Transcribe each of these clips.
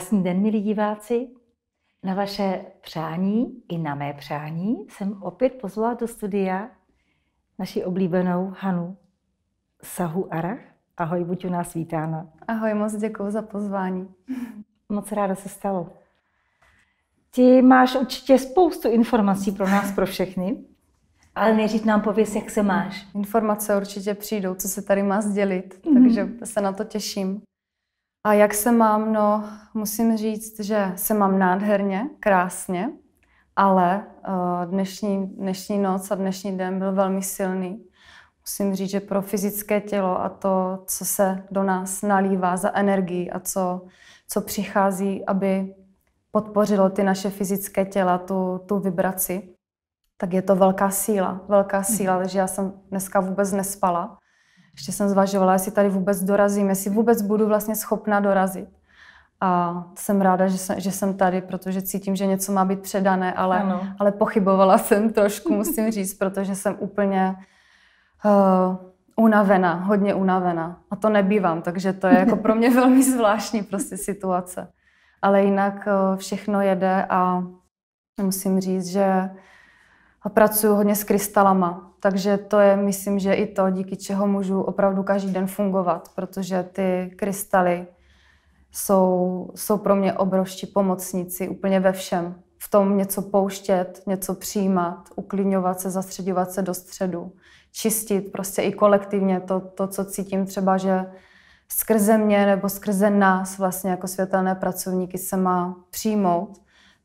Krásný den, milí diváci. Na vaše přání i na mé přání jsem opět pozvala do studia naši oblíbenou Hanu Sahu Arach. Ahoj, buď u nás vítána. Ahoj, moc děkuji za pozvání. Moc ráda se stalo. Ty máš určitě spoustu informací pro nás, pro všechny. Ale nejdřív nám pověs, jak se máš. Informace určitě přijdou, co se tady má sdělit, mm-hmm. takže se na to těším. A jak se mám? No, musím říct, že se mám nádherně, krásně, ale eh, dnešní, dnešní noc a dnešní den byl velmi silný. Musím říct, že pro fyzické tělo a to, co se do nás nalívá za energii a co, co přichází, aby podpořilo ty naše fyzické těla, tu, tu vibraci, tak je to velká síla. Velká síla, takže mhm. já jsem dneska vůbec nespala. Ještě jsem zvažovala, jestli tady vůbec dorazím, jestli vůbec budu vlastně schopna dorazit. A jsem ráda, že jsem, že jsem tady, protože cítím, že něco má být předané, ale, ale pochybovala jsem trošku, musím říct, protože jsem úplně uh, unavená, hodně unavená. A to nebývám, takže to je jako pro mě velmi zvláštní prostě situace. Ale jinak uh, všechno jede a musím říct, že a pracuju hodně s krystalama. Takže to je, myslím, že i to, díky čeho můžu opravdu každý den fungovat, protože ty krystaly jsou, jsou pro mě obrovští pomocníci úplně ve všem. V tom něco pouštět, něco přijímat, uklidňovat se, zastředovat se do středu, čistit prostě i kolektivně to, to co cítím třeba, že skrze mě nebo skrze nás vlastně jako světelné pracovníky se má přijmout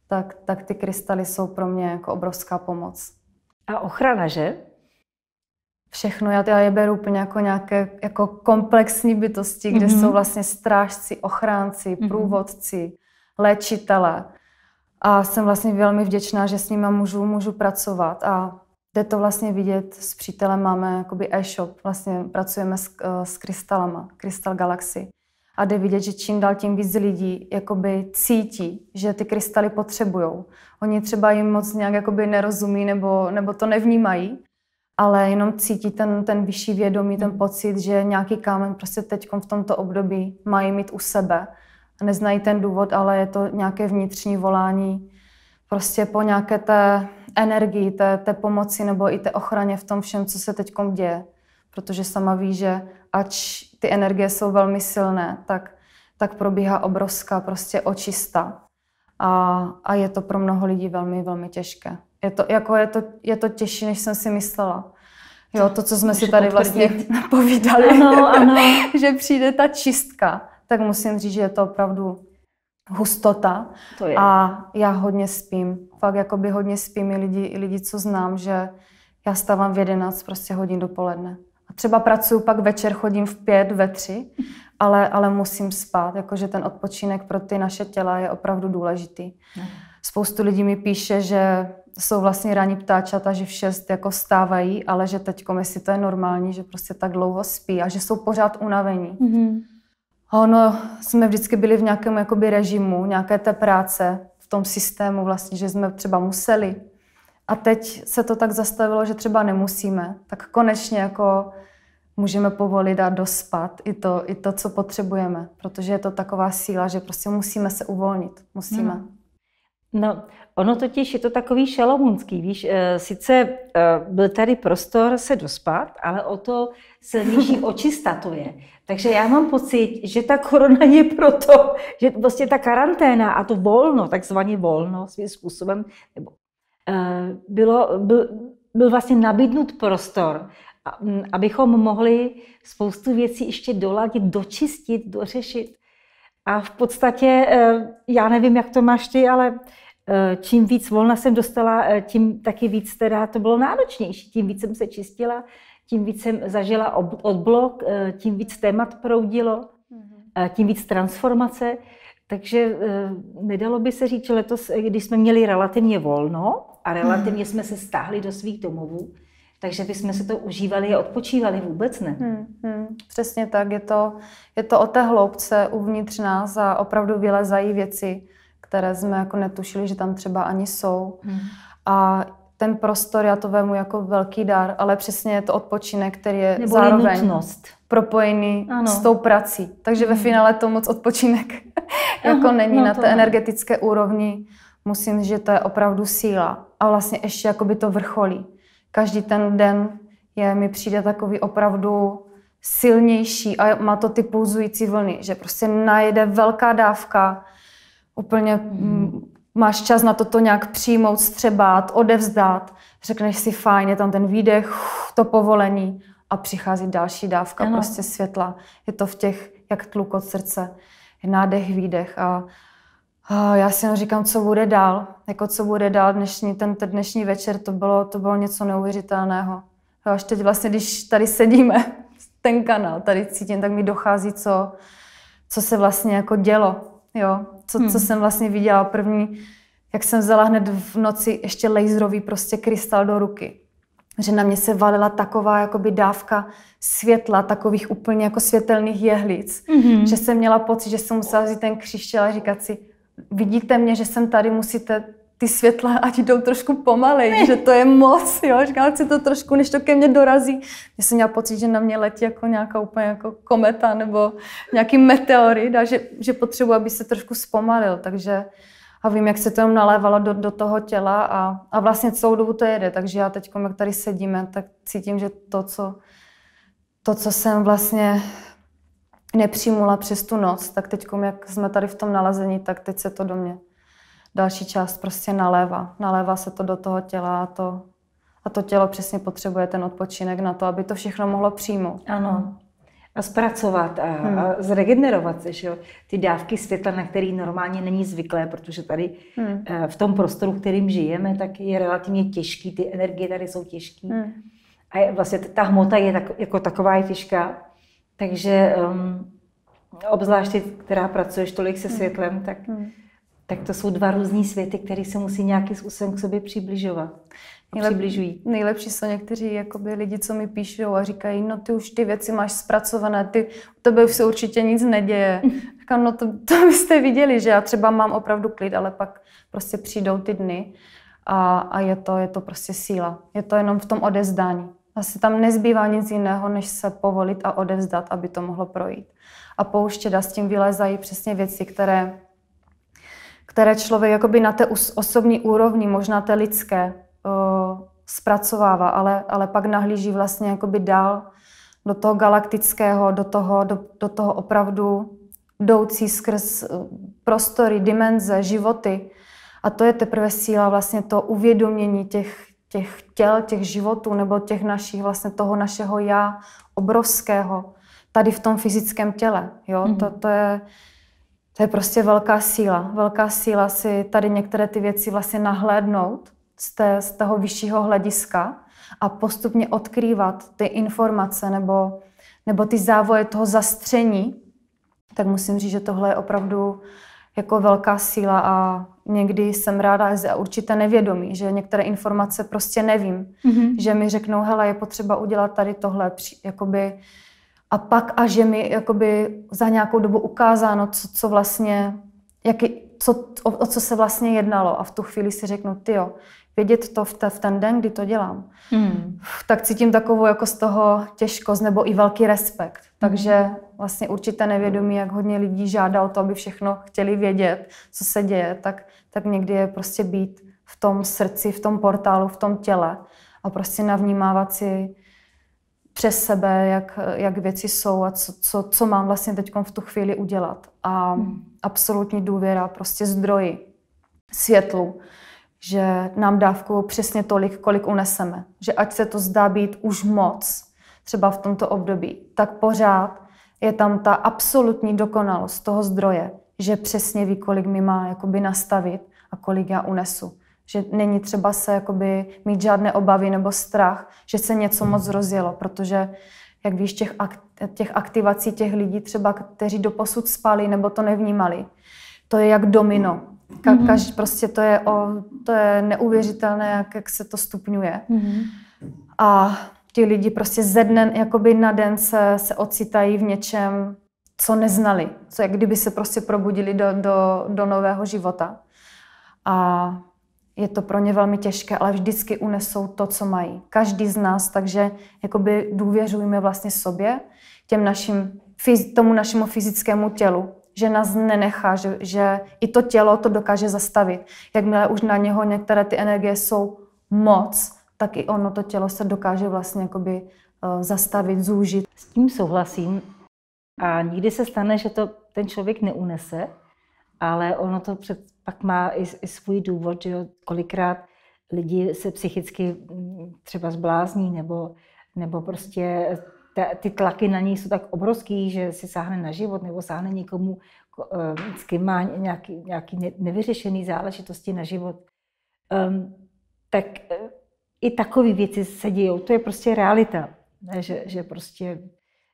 tak, tak ty krystaly jsou pro mě jako obrovská pomoc. A ochrana, že? Všechno, já, já je beru úplně jako nějaké jako komplexní bytosti, kde mm-hmm. jsou vlastně strážci, ochránci, mhm. průvodci, mm-hmm. léčitele. A jsem vlastně velmi vděčná, že s nimi můžu, můžu pracovat a jde to vlastně vidět, s přítelem máme jakoby e-shop, vlastně pracujeme s, eh, s krystalama, Crystal Galaxy a jde vidět, že čím dál tím víc lidí jakoby cítí, že ty krystaly potřebují. Oni třeba jim moc nějak jakoby nerozumí nebo, nebo to nevnímají, ale jenom cítí ten, ten vyšší vědomí, ten pocit, že nějaký kámen prostě teď v tomto období mají mít u sebe. Neznají ten důvod, ale je to nějaké vnitřní volání prostě po nějaké té energii, té, té pomoci nebo i té ochraně v tom všem, co se teď děje. Protože sama ví, že ač ty energie jsou velmi silné, tak, tak probíhá obrovská prostě očista. A, a je to pro mnoho lidí velmi, velmi těžké. Je to, jako je to, je to těžší, než jsem si myslela. Jo, to, co jsme si tady vlastně povídali, ano, ano. že přijde ta čistka, tak musím říct, že je to opravdu hustota. To je. A já hodně spím. Fakt by hodně spím i lidi, i lidi, co znám, že já stávám v 11 prostě hodin dopoledne třeba pracuji, pak večer chodím v pět, ve tři, ale, ale musím spát, jakože ten odpočinek pro ty naše těla je opravdu důležitý. No. Spoustu lidí mi píše, že jsou vlastně ranní ptáčata, že v šest jako stávají, ale že teď jestli to je normální, že prostě tak dlouho spí a že jsou pořád unavení. Mm-hmm. Ono, jsme vždycky byli v nějakém jakoby režimu, nějaké té práce v tom systému vlastně, že jsme třeba museli a teď se to tak zastavilo, že třeba nemusíme. Tak konečně jako můžeme povolit dát dospat i to, i to, co potřebujeme, protože je to taková síla, že prostě musíme se uvolnit. Musíme. Hmm. No, ono totiž je to takový šalomunský, víš, eh, sice eh, byl tady prostor se dospat, ale o to silnější očista to je. Takže já mám pocit, že ta korona je proto, že vlastně ta karanténa a to volno, takzvaně volno svým způsobem, nebo Eh, bylo, byl, byl vlastně nabídnut prostor, mm, abychom mohli spoustu věcí ještě doladit, dočistit, dořešit. A v podstatě, eh, já nevím, jak to máš ty, ale eh, čím víc volna jsem dostala, tím taky víc teda to bylo náročnější, tím víc jsem se čistila, tím víc jsem zažila odblok, tím víc témat proudilo, mhm. tím víc transformace. Takže nedalo by se říct, že letos, když jsme měli relativně volno, a relativně hmm. jsme se stáhli do svých domovů, takže bychom se to užívali a odpočívali vůbec ne. Hmm, hmm, přesně tak, je to, je to o té hloubce uvnitř nás a opravdu vylezají věci, které jsme jako netušili, že tam třeba ani jsou. Hmm. A ten prostor já to vemu jako velký dar, ale přesně je to odpočinek, který je Neboli zároveň nutnost. propojený ano. s tou prací. Takže ve hmm. finále to moc odpočinek jako není no na té ne. energetické úrovni musím říct, že to je opravdu síla. A vlastně ještě jakoby to vrcholí. Každý ten den je, mi přijde takový opravdu silnější a má to ty pulzující vlny, že prostě najede velká dávka, úplně mm. máš čas na to, to nějak přijmout, střebát, odevzdat, řekneš si fajn, je tam ten výdech, to povolení a přichází další dávka ano. prostě světla. Je to v těch, jak tluk od srdce, nádech, výdech a já si jenom říkám, co bude dál. Jako co bude dál dnešní, ten, ten dnešní večer, to bylo, to bylo něco neuvěřitelného. Jo, až teď vlastně, když tady sedíme, ten kanál tady cítím, tak mi dochází, co, co se vlastně jako dělo. Jo, co, hmm. co jsem vlastně viděla první, jak jsem vzala hned v noci ještě laserový prostě krystal do ruky. Že na mě se valila taková jakoby dávka světla, takových úplně jako světelných jehlic, mm-hmm. že jsem měla pocit, že jsem musela vzít ten křišťal a říkat si, vidíte mě, že jsem tady, musíte ty světla, ať jdou trošku pomalej, ne. že to je moc, jo, říkám, si to trošku, než to ke mně dorazí. Já jsem měla pocit, že na mě letí jako nějaká úplně jako kometa nebo nějaký meteorit a že, že potřebuji, aby se trošku zpomalil, takže a vím, jak se to jenom nalévalo do, do toho těla a, a vlastně celou dobu to jede, takže já teď, jak tady sedíme, tak cítím, že to, co, to, co jsem vlastně nepřijmula přes tu noc, tak teď, jak jsme tady v tom nalezení, tak teď se to do mě další část prostě nalévá. Nalévá se to do toho těla a to, a to tělo přesně potřebuje ten odpočinek na to, aby to všechno mohlo přijmout. Ano. A zpracovat a, hmm. a zregenerovat se, že jo? Ty dávky světla, na který normálně není zvyklé, protože tady hmm. Eh, v tom prostoru, kterým žijeme, tak je relativně těžký, ty energie tady jsou těžké. Hmm. A vlastně ta hmota je tak, jako taková je těžká, takže um, obzvlášť ty, která pracuješ tolik se hmm. světlem, tak, mm. tak to jsou dva různí světy, které se musí nějakým způsobem k sobě přibližovat. přibližují. Nejlepší jsou někteří jakoby, lidi, co mi píšou a říkají, no ty už ty věci máš zpracované, ty, u tebe už se určitě nic neděje. Říkám, no to, to byste viděli, že já třeba mám opravdu klid, ale pak prostě přijdou ty dny a, a je, to, je to prostě síla. Je to jenom v tom odezdání. Asi tam nezbývá nic jiného, než se povolit a odevzdat, aby to mohlo projít. A pouštět a s tím vylezají přesně věci, které, které člověk jakoby na té osobní úrovni, možná té lidské, zpracovává, ale, ale pak nahlíží vlastně jakoby dál do toho galaktického, do toho, do, do toho opravdu jdoucí skrz e, prostory, dimenze, životy. A to je teprve síla vlastně to uvědomění těch, těch těl, těch životů nebo těch našich, vlastně toho našeho já obrovského tady v tom fyzickém těle. Jo? Mm-hmm. To, to, je, to je prostě velká síla. Velká síla si tady některé ty věci vlastně nahlédnout z, té, z toho vyššího hlediska a postupně odkrývat ty informace nebo, nebo ty závoje toho zastření, tak musím říct, že tohle je opravdu jako velká síla a někdy jsem ráda za určité nevědomí, že některé informace prostě nevím, mm-hmm. že mi řeknou, hele, je potřeba udělat tady tohle, jakoby, a pak a že mi jakoby za nějakou dobu ukázáno, co, co vlastně, jaký, co, o, o co se vlastně jednalo a v tu chvíli si řeknu, ty jo, vědět to v, te, v ten den, kdy to dělám, mm. tak cítím takovou jako z toho těžkost nebo i velký respekt. Takže vlastně určité nevědomí, jak hodně lidí žádá o to, aby všechno chtěli vědět, co se děje, tak, tak někdy je prostě být v tom srdci, v tom portálu, v tom těle a prostě navnímávat si přes sebe, jak, jak věci jsou a co, co, co mám vlastně teď v tu chvíli udělat. A hmm. absolutní důvěra prostě zdroji, světlu, že nám dávku přesně tolik, kolik uneseme. Že ať se to zdá být už moc, třeba v tomto období, tak pořád je tam ta absolutní dokonalost toho zdroje, že přesně ví, kolik mi má jakoby nastavit a kolik já unesu. Že není třeba se jakoby mít žádné obavy nebo strach, že se něco moc rozjelo, protože jak víš, těch, ak- těch aktivací těch lidí třeba, kteří doposud spali nebo to nevnímali, to je jak domino. Ka- mhm. kaž, prostě to je, o, to je neuvěřitelné, jak, jak se to stupňuje. Mm-hmm. A ti lidi prostě ze dne jakoby na den se, se ocitají v něčem, co neznali, co jak kdyby se prostě probudili do, do, do nového života. A je to pro ně velmi těžké, ale vždycky unesou to, co mají. Každý z nás, takže jakoby důvěřujeme vlastně sobě, těm našim, tomu našemu fyzickému tělu, že nás nenechá, že, že i to tělo to dokáže zastavit. Jakmile už na něho některé ty energie jsou moc, tak i ono, to tělo se dokáže vlastně jakoby eh, zastavit, zúžit. S tím souhlasím. A nikdy se stane, že to ten člověk neunese, ale ono to před, pak má i, i svůj důvod, že jo, kolikrát lidi se psychicky mm, třeba zblázní nebo, nebo prostě ta, ty tlaky na něj jsou tak obrovský, že si sáhne na život nebo sáhne někomu, eh, s kým má nějaký, nějaký nevyřešený záležitosti na život. Um, tak eh, i takové věci se dějí. To je prostě realita, že, že prostě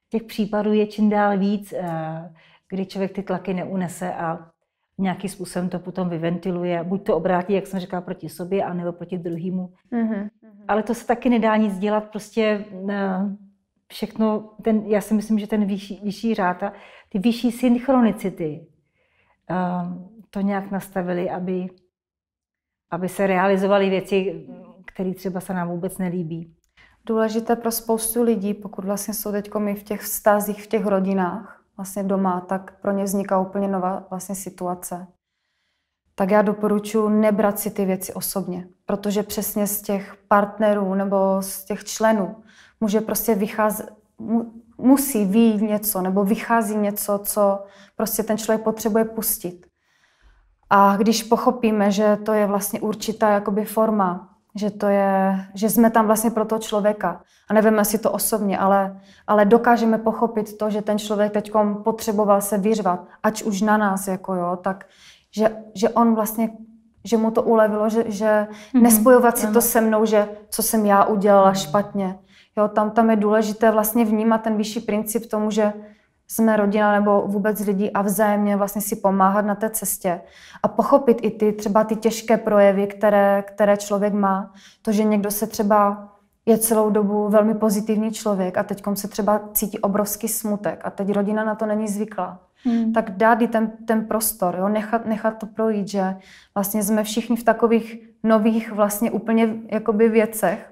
těch případů je čím dál víc, eh, kdy člověk ty tlaky neunese a nějakým způsobem to potom vyventiluje. Buď to obrátí, jak jsem říkala, proti sobě, anebo proti druhému. Mm-hmm. mm-hmm. Ale to se taky nedá nic dělat, prostě eh, všechno, ten, já si myslím, že ten vyšší, vyšší řáta, a ty vyšší synchronicity eh, to nějak nastavili, aby, aby se realizovaly věci, který třeba se nám vůbec nelíbí. Důležité pro spoustu lidí, pokud vlastně jsou teď my v těch vztazích, v těch rodinách, vlastně doma, tak pro ně vzniká úplně nová vlastně situace. Tak já doporučuji nebrat si ty věci osobně, protože přesně z těch partnerů nebo z těch členů může prostě vycházet, musí výjít něco nebo vychází něco, co prostě ten člověk potřebuje pustit. A když pochopíme, že to je vlastně určitá jakoby forma že, to je, že jsme tam vlastně pro toho člověka. A nevíme si to osobně, ale, ale dokážeme pochopit to, že ten člověk teď potřeboval se vyřvat, ať už na nás, jako jo, tak že, že on vlastně že mu to ulevilo, že, že mm-hmm. nespojovat si to se mnou, že co jsem já udělala špatně. Jo, tam, tam je důležité vlastně vnímat ten vyšší princip tomu, že jsme rodina nebo vůbec lidi a vzájemně vlastně si pomáhat na té cestě a pochopit i ty třeba ty těžké projevy, které, které člověk má. To, že někdo se třeba je celou dobu velmi pozitivní člověk a teď se třeba cítí obrovský smutek a teď rodina na to není zvyklá. Hmm. Tak dát jí ten, ten prostor, jo? Nechat, nechat to projít, že vlastně jsme všichni v takových nových vlastně úplně jakoby věcech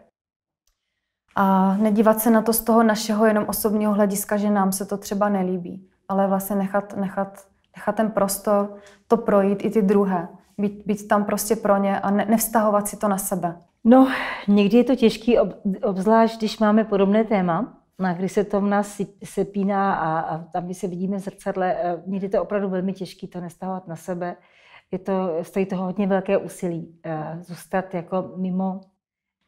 a nedívat se na to z toho našeho jenom osobního hlediska, že nám se to třeba nelíbí, ale vlastně nechat, nechat, nechat ten prostor to projít i ty druhé. Být, být tam prostě pro ně a ne, nevztahovat si to na sebe. No, někdy je to těžký, ob, obzvlášť když máme podobné téma, na no, kdy se to v nás sepíná a, a tam, kdy se vidíme v zrcadle, eh, někdy je to opravdu velmi těžké to nestahovat na sebe. Je to, stojí to hodně velké úsilí eh, zůstat jako mimo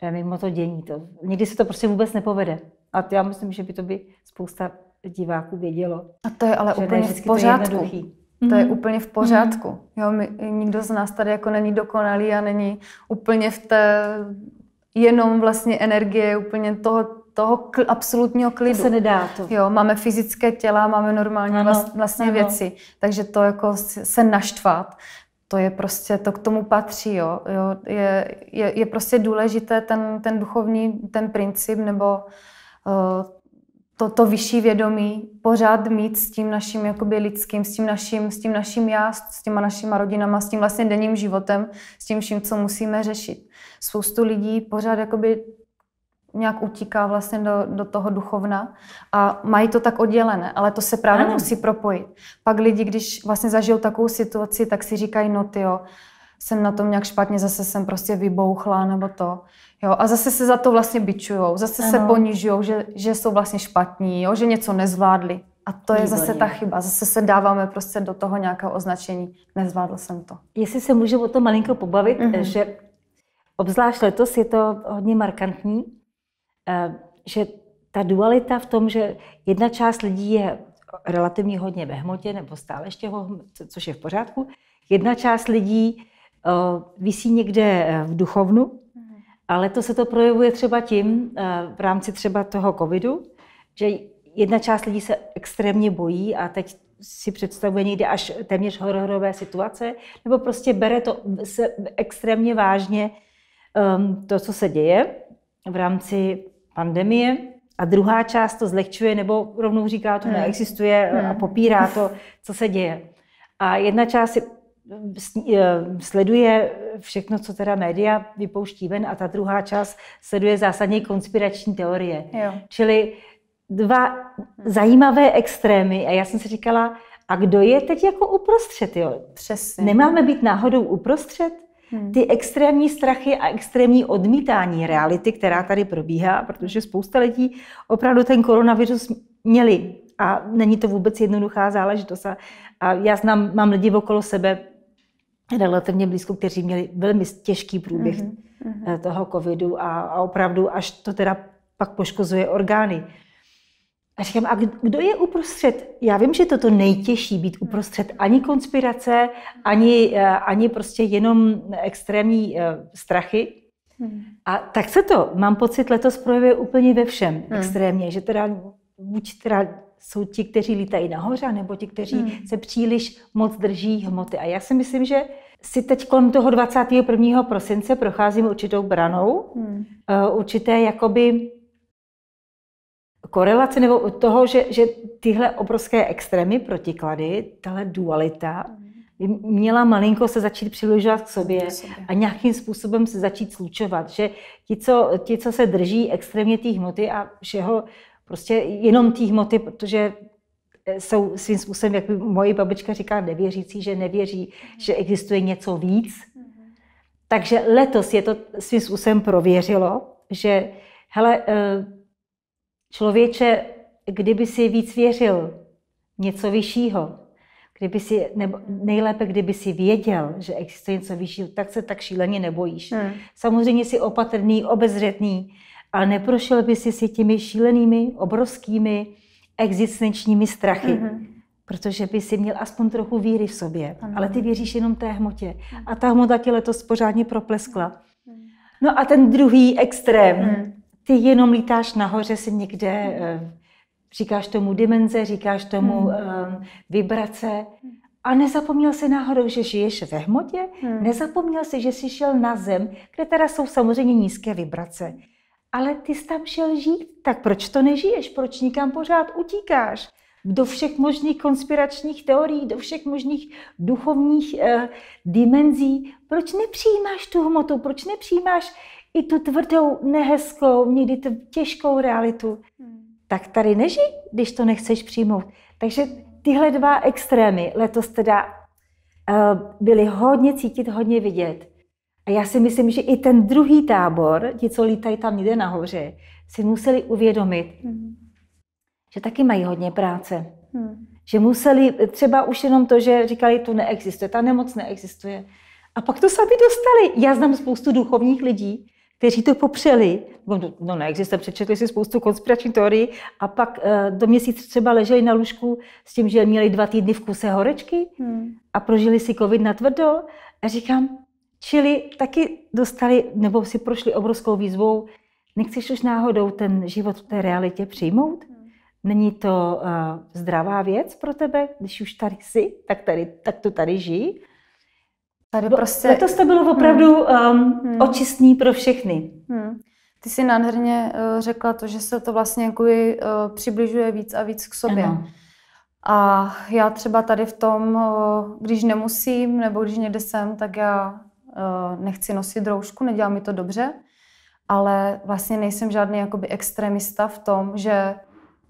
mimo to dění. To, někdy se to prostě vůbec nepovede. A já myslím, že by to by spousta diváků vědělo. A to je ale mhm. úplně v pořádku. To je, mm-hmm. to je úplně v pořádku. Mm-hmm. Jo, my, nikdo z nás tady jako není dokonalý a není úplně v té jenom vlastně energie, úplně toho, toho kl, absolutního klidu. To se nedá to. Jo, máme fyzické těla, máme normální ano, vlast, vlastně ano. věci, takže to jako se naštvat, to je prostě, to k tomu patří, jo. jo je, je, je prostě důležité ten, ten duchovní, ten princip nebo uh, to, to vyšší vědomí pořád mít s tím naším jakoby lidským, s tím naším, s tím naším já, s těma našima rodinama, s tím vlastně denním životem, s tím vším, co musíme řešit. Spoustu lidí pořád jakoby nějak utíká vlastně do, do toho duchovna a mají to tak oddělené, ale to se právě ano. musí propojit. Pak lidi, když vlastně zažijou takovou situaci, tak si říkají, no ty jo, jsem na tom nějak špatně, zase jsem prostě vybouchla nebo to. Jo, a zase se za to vlastně bičujou, zase ano. se ponižujou, že, že jsou vlastně špatní, jo, že něco nezvládli. A to je zase ta chyba. Zase se dáváme prostě do toho nějakého označení. Nezvládl jsem to. Jestli se můžeme o tom malinko pobavit, mm-hmm. že obzvlášť letos je to hodně markantní, Eh, že ta dualita v tom, že jedna část lidí je relativně hodně ve hmotě, nebo stále ještě ho, což je v pořádku, jedna část lidí eh, vysí někde eh, v duchovnu, mhm. ale to se to projevuje třeba tím, v rámci třeba toho covidu, že jedna část lidí se extrémně bojí a teď si představuje někdy až téměř hororové situace, nebo prostě bere to extrémně vážně ehm, to, co se děje v rámci pandemie, a druhá část to zlehčuje nebo rovnou říká, to hmm. neexistuje a hmm. popírá to, co se děje. A jedna část e, sleduje všechno, co teda média vypouští ven a ta druhá část sleduje zásadně konspirační teorie. Jo. Čili dva hmm. zajímavé extrémy a já jsem si říkala, a kdo je teď jako uprostřed? Jo? Přesně. Nemáme být náhodou uprostřed? Hmm. Ty extrémní strachy a extrémní odmítání reality, která tady probíhá, protože spousta lidí opravdu ten koronavirus měli a není to vůbec jednoduchá záležitost. A, já znám, mám lidi okolo sebe relativně blízko, kteří měli velmi těžký průběh mm-hmm. toho covidu a, a opravdu až to teda pak poškozuje orgány. A říkám, a kdo je uprostřed? Já vím, že toto nejtěžší být hmm. uprostřed ani konspirace, ani, eh, ani prostě jenom extrémní eh, strachy. Hmm. A tak se to, mám pocit, letos projevuje úplně ve všem hmm. extrémně, že teda buď teda jsou ti, kteří lítají nahoře, nebo ti, kteří hmm. se příliš moc drží hmoty. A já si myslím, že si teď kolem toho 21. prosince procházím určitou branou, hmm. Eh, určité jakoby korelaci nebo toho, že, že tyhle obrovské extrémy, protiklady, tahle dualita, měla malinko se začít přiložovat k sobě a nějakým způsobem se začít slučovat. Že ti, co, ti, co se drží extrémně té hmoty a všeho, prostě jenom té hmoty, protože eh, jsou svým způsobem, jak moji babička říká, nevěřící, že nevěří, že existuje něco víc. Takže letos je to svým způsobem prověřilo, že hele, eh, Člověče, kdyby si víc věřil něco vyššího, kdyby si, nebo nejlépe, kdyby si věděl, že existuje něco vyššího, tak se tak šíleně nebojíš. Hmm. Samozřejmě si opatrný, obezřetný, ale neprošel by si si těmi šílenými, obrovskými existenčními strachy. Hmm. Protože by si měl aspoň trochu víry v sobě, ano. ale ty věříš jenom té hmotě. A ta hmota tě letos pořádně propleskla. Hmm. No a ten druhý extrém, hmm ty jenom lítáš nahoře, si někde hmm. eh, říkáš tomu dimenze, říkáš tomu hmm. Eh, vibrace. A nezapomněl jsi náhodou, že žiješ ve hmotě? Hmm. Nezapomněl jsi, že jsi šel na zem, kde teda jsou samozřejmě nízké vibrace. Ale ty jsi tam šel žít, tak proč to nežiješ? Proč nikam pořád utíkáš? Do všech možných konspiračních teorií, do všech možných duchovních eh, dimenzí. Proč nepřijímáš tu hmotu? Proč nepřijímáš i tu tvrdou, nehezkou, někdy tu těžkou realitu, hmm. tak tady nežij, když to nechceš přijmout. Takže tyhle dva extrémy letos teda uh, byly hodně cítit, hodně vidět. A já si myslím, že i ten druhý tábor, ti, co lítají tam někde nahoře, si museli uvědomit, hmm. že taky mají hodně práce. Hmm. Že museli, eh, třeba už jenom to, že říkali, to neexistuje, ta nemoc neexistuje. A pak to sami dostali. Já znám spoustu duchovních lidí, kteří to popřeli, no, no, no neexistuje, přečetli si spoustu konspiračních teorií a pak e, do měsíce třeba leželi na lůžku s tím, že měli dva týdny v kuse horečky hmm. a prožili si covid na tvrdo. A říkám, čili taky dostali, nebo si prošli obrovskou výzvou, nechceš už náhodou ten život v té realitě přijmout? Hmm. Není to uh, zdravá věc pro tebe, když už tady jsi, tak, tady, tak to tady žijí? Tady prostě... Letos to bylo opravdu hmm. Um, hmm. očistný pro všechny. Hmm. Ty jsi nádherně uh, řekla to, že se to vlastně jako uh, přibližuje víc a víc k sobě. Ano. A já třeba tady v tom, uh, když nemusím nebo když někde jsem, tak já uh, nechci nosit roušku, nedělá mi to dobře, ale vlastně nejsem žádný jakoby extremista v tom, že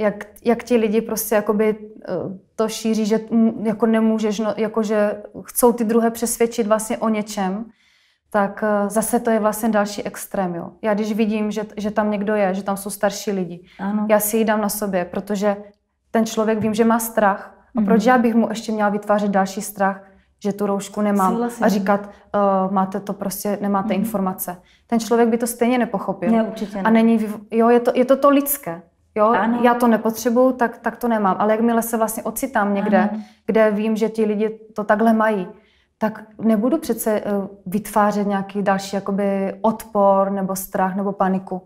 jak, jak ti lidi prostě jakoby eh, to šíří, že jako nemůžeš, no, jako že chcou ty druhé přesvědčit vlastně o něčem, tak eh, zase to je vlastně další extrém. Jo. Já když vidím, že, že tam někdo je, že tam jsou starší lidi, ano. já si ji dám na sobě, protože ten člověk vím, že má strach. A mm-hmm. proč já bych mu ještě měla vytvářet další strach, že tu roušku nemám a říkat, uh, máte to prostě, nemáte mm-hmm. informace. Ten člověk by to stejně nepochopil. Ne, určitě ne. A není, jo, je to, je to to lidské. Jo, ano. já to nepotřebuju, tak, tak to nemám. Ale jakmile se vlastně ocitám někde, ano. kde vím, že ti lidi to takhle mají, tak nebudu přece eh, vytvářet nějaký další jakoby odpor nebo strach nebo paniku.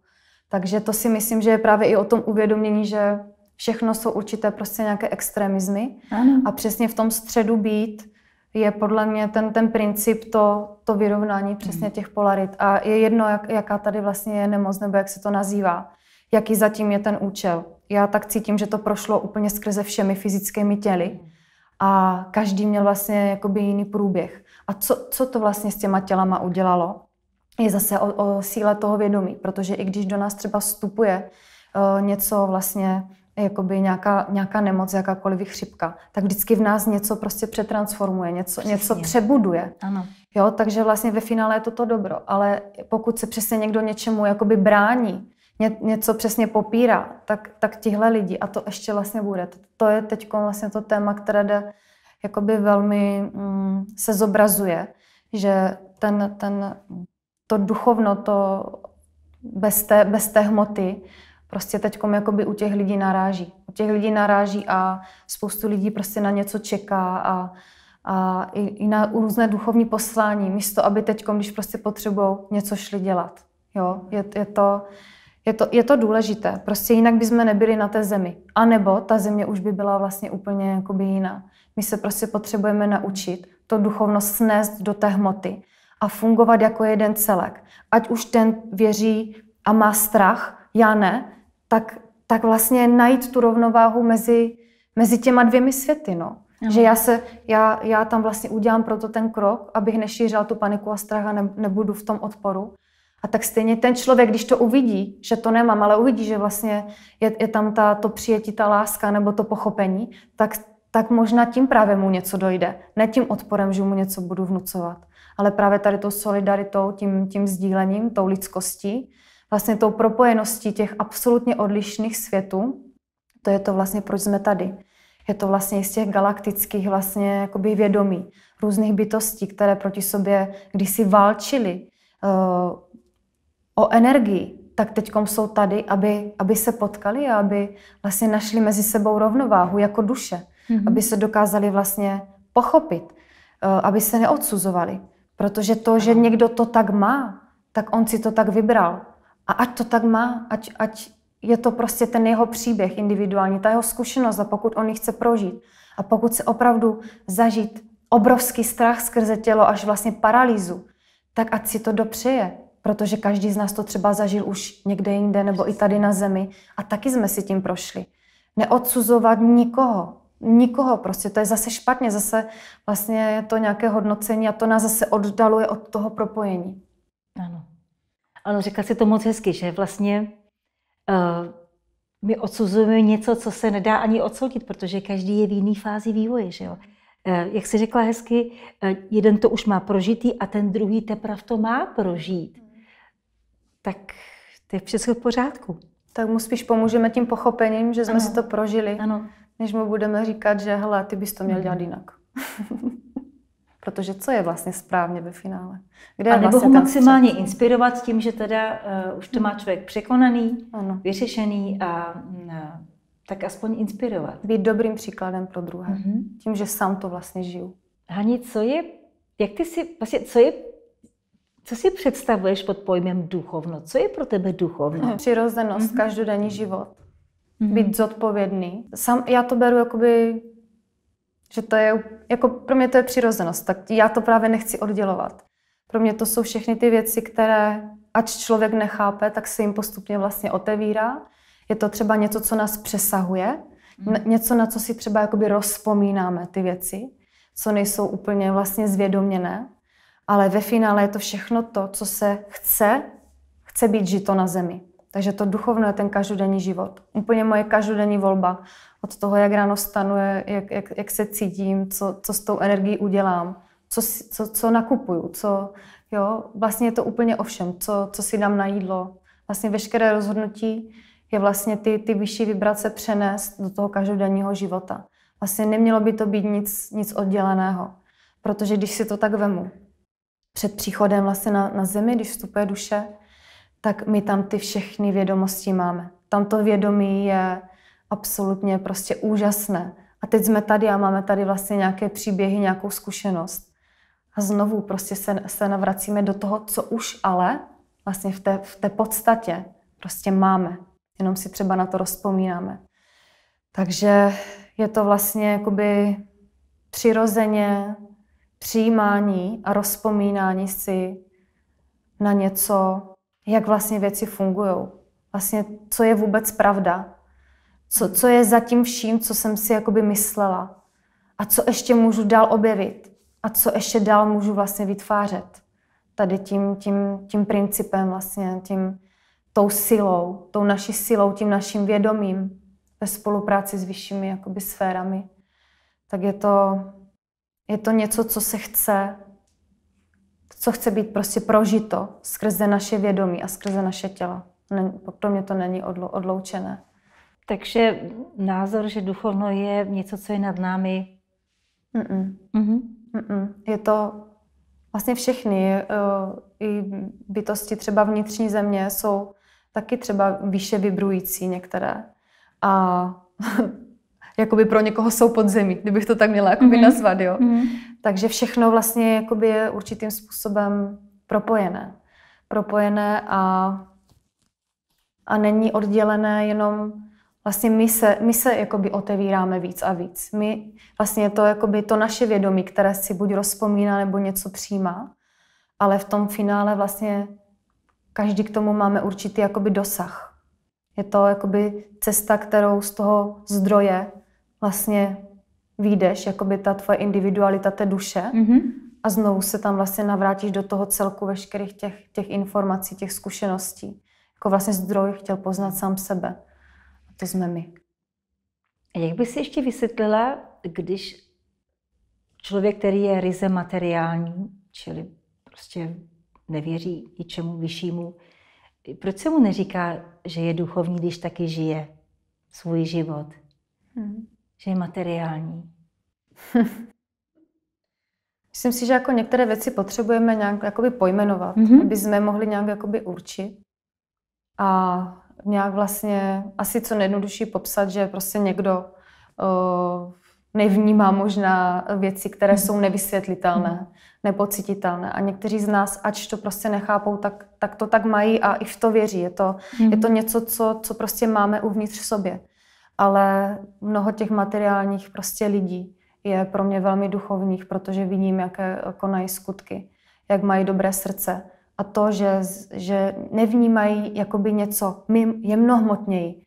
Takže to si myslím, že je právě i o tom uvědomění, že všechno jsou určité prostě nějaké extremismy ano. a přesně v tom středu být je podle mě ten, ten princip, to, to vyrovnání přesně hmm. těch polarit. A je jedno, jak, jaká tady vlastně je nemoc, nebo jak se to nazývá jaký zatím je ten účel. Já tak cítím, že to prošlo úplně skrze všemi fyzickými těly a každý měl vlastně jakoby jiný průběh. A co, co to vlastně s těma tělama udělalo, je zase o, o síle toho vědomí, protože i když do nás třeba vstupuje uh, něco vlastně, jakoby nějaká, nějaká nemoc, jakákoliv chřipka, tak vždycky v nás něco prostě přetransformuje, něco, něco přebuduje. Ano. Jo, takže vlastně ve finále je to to dobro, ale pokud se přesně někdo něčemu jakoby brání, ně, něco přesně popírá, tak, tak tihle lidi, a to ještě vlastně bude, to, to je teď vlastně to téma, které jde, jakoby velmi mm, se zobrazuje, že ten, ten, to duchovno, to bez té, bez té hmoty, prostě teď jakoby u těch lidí naráží. U těch lidí naráží a spoustu lidí prostě na něco čeká a, a i, i na různé duchovní poslání, místo aby teď, když prostě potřebují, něco šli dělat. Jo, je, je to je to, je to důležité, prostě jinak bychom nebyli na té zemi. A nebo ta země už by byla vlastně úplně jakoby jiná. My se prostě potřebujeme naučit to duchovnost snést do té hmoty a fungovat jako jeden celek. Ať už ten věří a má strach, já ne, tak, tak vlastně najít tu rovnováhu mezi, mezi těma dvěmi světy. No. Že já, se, já, já tam vlastně udělám proto ten krok, abych nešířila tu paniku a strach a ne, nebudu v tom odporu. A tak stejně ten člověk, když to uvidí, že to nemám, ale uvidí, že vlastně je, je tam ta, to přijetí, ta láska nebo to pochopení, tak, tak možná tím právě mu něco dojde. Ne tím odporem, že mu něco budu vnucovat, ale právě tady tou solidaritou, tím, tím sdílením, tou lidskostí, vlastně tou propojeností těch absolutně odlišných světů, to je to vlastně, proč jsme tady. Je to vlastně z těch galaktických vlastně jakoby vědomí, různých bytostí, které proti sobě kdysi válčily, eh, o energii, tak teď jsou tady, aby, aby se potkali a aby vlastně našli mezi sebou rovnováhu jako duše, mm-hmm. aby se dokázali vlastně pochopit, eh, aby se neodsuzovali. Protože to, že někdo to tak má, tak on si to tak vybral. A ať to tak má, ať, ať je to prostě ten jeho příběh individuální, ta jeho zkušenost a pokud on ji chce prožít a pokud se opravdu zažít obrovský strach skrze tělo až vlastně paralýzu, tak ať si to dopřeje protože každý z nás to třeba zažil už někde jinde nebo i tady na zemi a taky jsme si tím prošli. Neodsuzovat nikoho, nikoho prostě, to je zase špatně, zase vlastně je to nějaké hodnocení a to nás zase oddaluje od toho propojení. Ano. Ano, řekla si to moc hezky, že vlastně uh, my odsuzujeme něco, co se nedá ani odsoudit, protože každý je v jiné fázi vývoje, že jo. Eh, jak si řekla hezky, eh, jeden to už má prožitý a ten druhý teprve to má prožít tak to je všechno v pořádku. Tak mu spíš pomůžeme tím pochopením, že jsme ano. si to prožili, ano. než mu budeme říkat, že hele, ty bys to měl mhm. dělat jinak. Protože co je vlastně správně ve finále? Kde a nebo vlastně ho maximálně střed? inspirovat tím, že teda uh, už to má člověk překonaný, ano. vyřešený a uh, tak aspoň inspirovat. Být dobrým příkladem pro druhé. Uh-huh. Tím, že sám to vlastně žiju. Hani, co je, jak ty si, vlastně, co je co si představuješ pod pojmem duchovno? Co je pro tebe duchovno? Přirozenost, mm-hmm. každodenní život. Mm-hmm. Být zodpovědný. Sam, já to beru jakoby, že to je, jako pro mě to je přirozenost, tak já to právě nechci oddělovat. Pro mě to jsou všechny ty věci, které, ač člověk nechápe, tak se jim postupně vlastně otevírá. Je to třeba něco, co nás přesahuje, mm-hmm. něco, na co si třeba jakoby rozpomínáme ty věci, co nejsou úplně vlastně zvědoměné ale ve finále je to všechno to, co se chce, chce být žito na zemi. Takže to duchovno je ten každodenní život. Úplně moje každodenní volba. Od toho, jak ráno stanu, jak, jak, jak se cítím, co, co s tou energií udělám, co, co, co nakupuju, co, jo, vlastně je to úplně o všem, co, co si dám na jídlo. Vlastně veškeré rozhodnutí je vlastně ty, ty vyšší vibrace přenést do toho každodenního života. Vlastně nemělo by to být nic, nic odděleného. Protože když si to tak vemu, před příchodem vlastně na, na zemi, když vstupuje duše, tak my tam ty všechny vědomosti máme. Tam to vědomí je absolutně prostě úžasné. A teď jsme tady a máme tady vlastně nějaké příběhy, nějakou zkušenost. A znovu prostě se, se navracíme do toho, co už ale vlastně v té, v té podstatě prostě máme. Jenom si třeba na to rozpomínáme. Takže je to vlastně jakoby přirozeně přijímání a rozpomínání si na něco, jak vlastně věci fungují. Vlastně, co je vůbec pravda. Co, co je za tím vším, co jsem si jakoby myslela. A co ještě můžu dál objevit. A co ještě dál můžu vlastně vytvářet. Tady tím, tím, tím principem vlastně, tím, tou silou, tou naší silou, tím naším vědomím ve spolupráci s vyššími jakoby sférami. Tak je to, je to něco, co se chce, co chce být prostě prožito skrze naše vědomí a skrze naše tělo, Pro mě to není odloučené. Takže názor, že duchovno je něco, co je nad námi? Mm-mm. Mm-hmm. Mm-mm. Je to vlastně všechny. E, I bytosti třeba vnitřní země jsou taky třeba výše vibrující některé. A jakoby pro někoho jsou podzemí, kdybych to tak měla jakoby mm-hmm. nazvat, jo. Mm-hmm. Takže všechno vlastně jakoby je určitým způsobem propojené. Propojené a, a není oddělené jenom vlastně my se, my se jakoby otevíráme víc a víc. My, vlastně je to jakoby to naše vědomí, které si buď rozpomíná nebo něco přijímá, ale v tom finále vlastně každý k tomu máme určitý jakoby dosah. Je to jakoby cesta, kterou z toho zdroje vlastně výjdeš, jakoby ta tvoje individualita té duše mm-hmm. a znovu se tam vlastně navrátíš do toho celku veškerých těch, těch informací, těch zkušeností. Jako vlastně zdroj chtěl poznat sám sebe. A to jsme my. A jak bys si ještě vysvětlila, když člověk, který je ryze materiální, čili prostě nevěří ničemu vyššímu, proč se mu neříká, že je duchovní, když taky žije svůj život? Hmm že je materiální? Myslím si, že jako některé věci potřebujeme nějak jakoby pojmenovat, mm-hmm. aby jsme mohli nějak jakoby určit a nějak vlastně asi co nejjednodušší popsat, že prostě někdo uh, nevnímá možná věci, které mm. jsou nevysvětlitelné, mm. nepocititelné. A někteří z nás, ač to prostě nechápou, tak, tak to tak mají a i v to věří. Je to, mm. je to mhm. něco, co, co prostě máme uvnitř v sobě ale mnoho těch materiálních prostě lidí je pro mě velmi duchovních, protože vidím, jaké konají skutky, jak mají dobré srdce. A to, že, že nevnímají jakoby něco je mnohmotněji,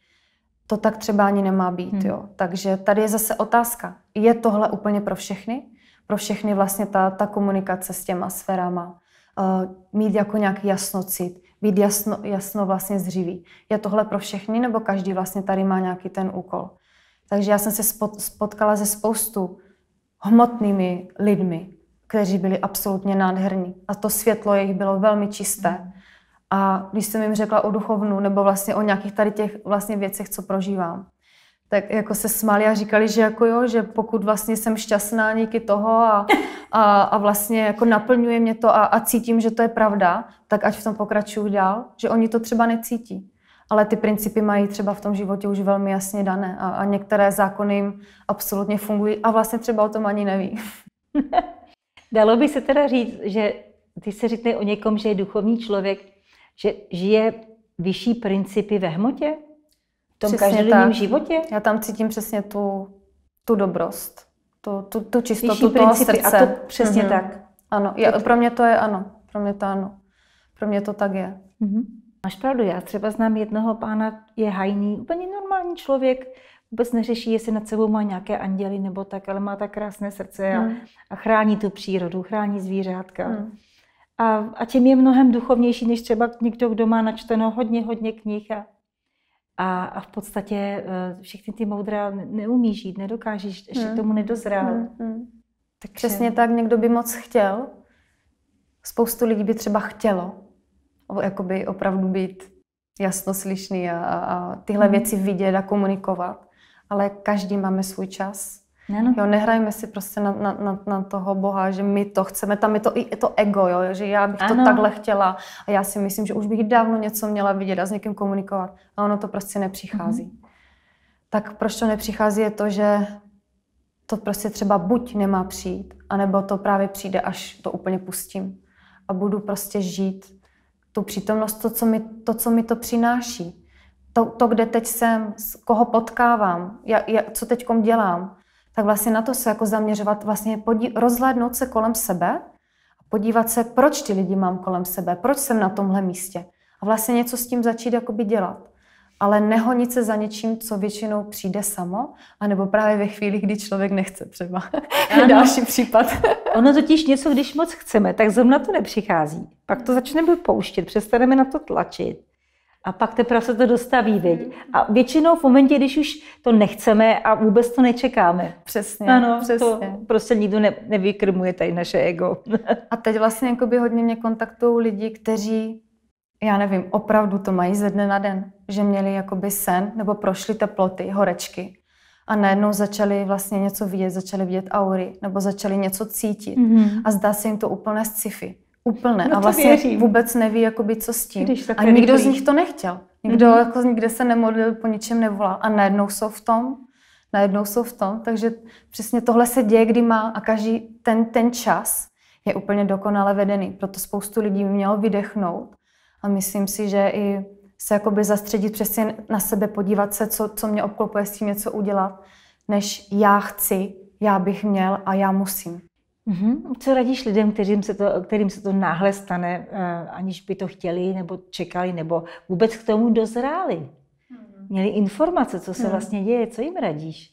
to tak třeba ani nemá být. Hmm. Jo. Takže tady je zase otázka, je tohle úplně pro všechny? Pro všechny vlastně ta, ta komunikace s těma sférama, uh, mít jako nějaký jasnocit, být jasno, jasno vlastně zřivý. Je tohle pro všechny, nebo každý vlastně tady má nějaký ten úkol? Takže já jsem se spotkala se spoustu hmotnými lidmi, kteří byli absolutně nádherní. A to světlo jejich bylo velmi čisté. A když jsem jim řekla o duchovnu nebo vlastně o nějakých tady těch vlastně věcech, co prožívám, tak jako se smáli a říkali, že jako jo, že pokud vlastně jsem šťastná díky toho a, a, a vlastně jako naplňuje mě to a, a cítím, že to je pravda, tak ať v tom pokračuju dál, že oni to třeba necítí. Ale ty principy mají třeba v tom životě už velmi jasně dané a, a některé zákony jim absolutně fungují a vlastně třeba o tom ani neví. Dalo by se teda říct, že ty se řekne o někom, že je duchovní člověk, že žije vyšší principy ve hmotě? tom každodenním životě? Já tam cítím přesně tu, tu dobrost, tu, tu, tu čistotu toho principy. srdce. A to přesně mm-hmm. tak. Ano, já, pro mě to je ano. Pro mě to ano. Pro mě to tak je. Mm-hmm. Máš pravdu, já třeba znám jednoho pána, je hajný, úplně normální člověk, vůbec neřeší, jestli nad sebou má nějaké anděly nebo tak, ale má tak krásné srdce a, mm. a chrání tu přírodu, chrání zvířátka. Mm. A, a tím je mnohem duchovnější, než třeba někdo, kdo má načteno hodně, hodně knih a a, a v podstatě eh, všechny ty moudra neumí žít, nedokážeš, ještě hmm. tomu nedozrál. Hmm. Hmm. Tak Přesně tak, někdo by moc chtěl. Spoustu lidí by třeba chtělo jakoby opravdu být jasnoslyšný a, a, a tyhle hmm. věci vidět a komunikovat. Ale každý máme svůj čas ano. Jo, nehrajme si prostě na, na, na, na toho Boha, že my to chceme, tam je to i to ego, jo, že já bych ano. to takhle chtěla a já si myslím, že už bych dávno něco měla vidět a s někým komunikovat a ono to prostě nepřichází. Mhm. Tak proč to nepřichází je to, že to prostě třeba buď nemá přijít, anebo to právě přijde, až to úplně pustím a budu prostě žít tu přítomnost, to, co mi to, co mi to přináší. To, to, kde teď jsem, koho potkávám, já, já, co teď dělám, tak vlastně na to se jako zaměřovat, vlastně podí, rozhlédnout se kolem sebe a podívat se, proč ty lidi mám kolem sebe, proč jsem na tomhle místě. A vlastně něco s tím začít jakoby dělat. Ale nehonit se za něčím, co většinou přijde samo, anebo právě ve chvíli, kdy člověk nechce třeba. Ano. Další případ. ono totiž něco, když moc chceme, tak zrovna to nepřichází. Pak to začneme pouštět, přestaneme na to tlačit a pak teprve se to dostaví, mhm. viď? A většinou v momentě, když už to nechceme a vůbec to nečekáme. Přesně, ano, přesně. To prostě nikdo ne, nevykrmuje tady naše ego. a teď vlastně jakoby hodně mě kontaktují lidi, kteří, já nevím, opravdu to mají ze dne na den, že měli jakoby sen nebo prošli teploty, horečky a najednou začali vlastně něco vidět, začali vidět aury nebo začali něco cítit mm-hmm. a zdá se jim to úplně sci-fi. Úplné. No a vlastně věřím. vůbec neví, jakoby, co s tím. Když a nikdo z nich to nechtěl. Nikdo mm-hmm. jako nikde se nemodlil, po ničem nevolal. A najednou jsou v tom. Najednou jsou v tom. Takže přesně tohle se děje, kdy má a každý ten, ten čas je úplně dokonale vedený. Proto spoustu lidí mělo vydechnout. A myslím si, že i se jakoby zastředit přesně na sebe, podívat se, co, co mě obklopuje, s tím něco udělat, než já chci, já bych měl a já musím. Mm-hmm. Co radíš lidem, kterým se, to, kterým se to náhle stane, eh, aniž by to chtěli nebo čekali, nebo vůbec k tomu dozráli? Mm-hmm. Měli informace, co se mm-hmm. vlastně děje, co jim radíš?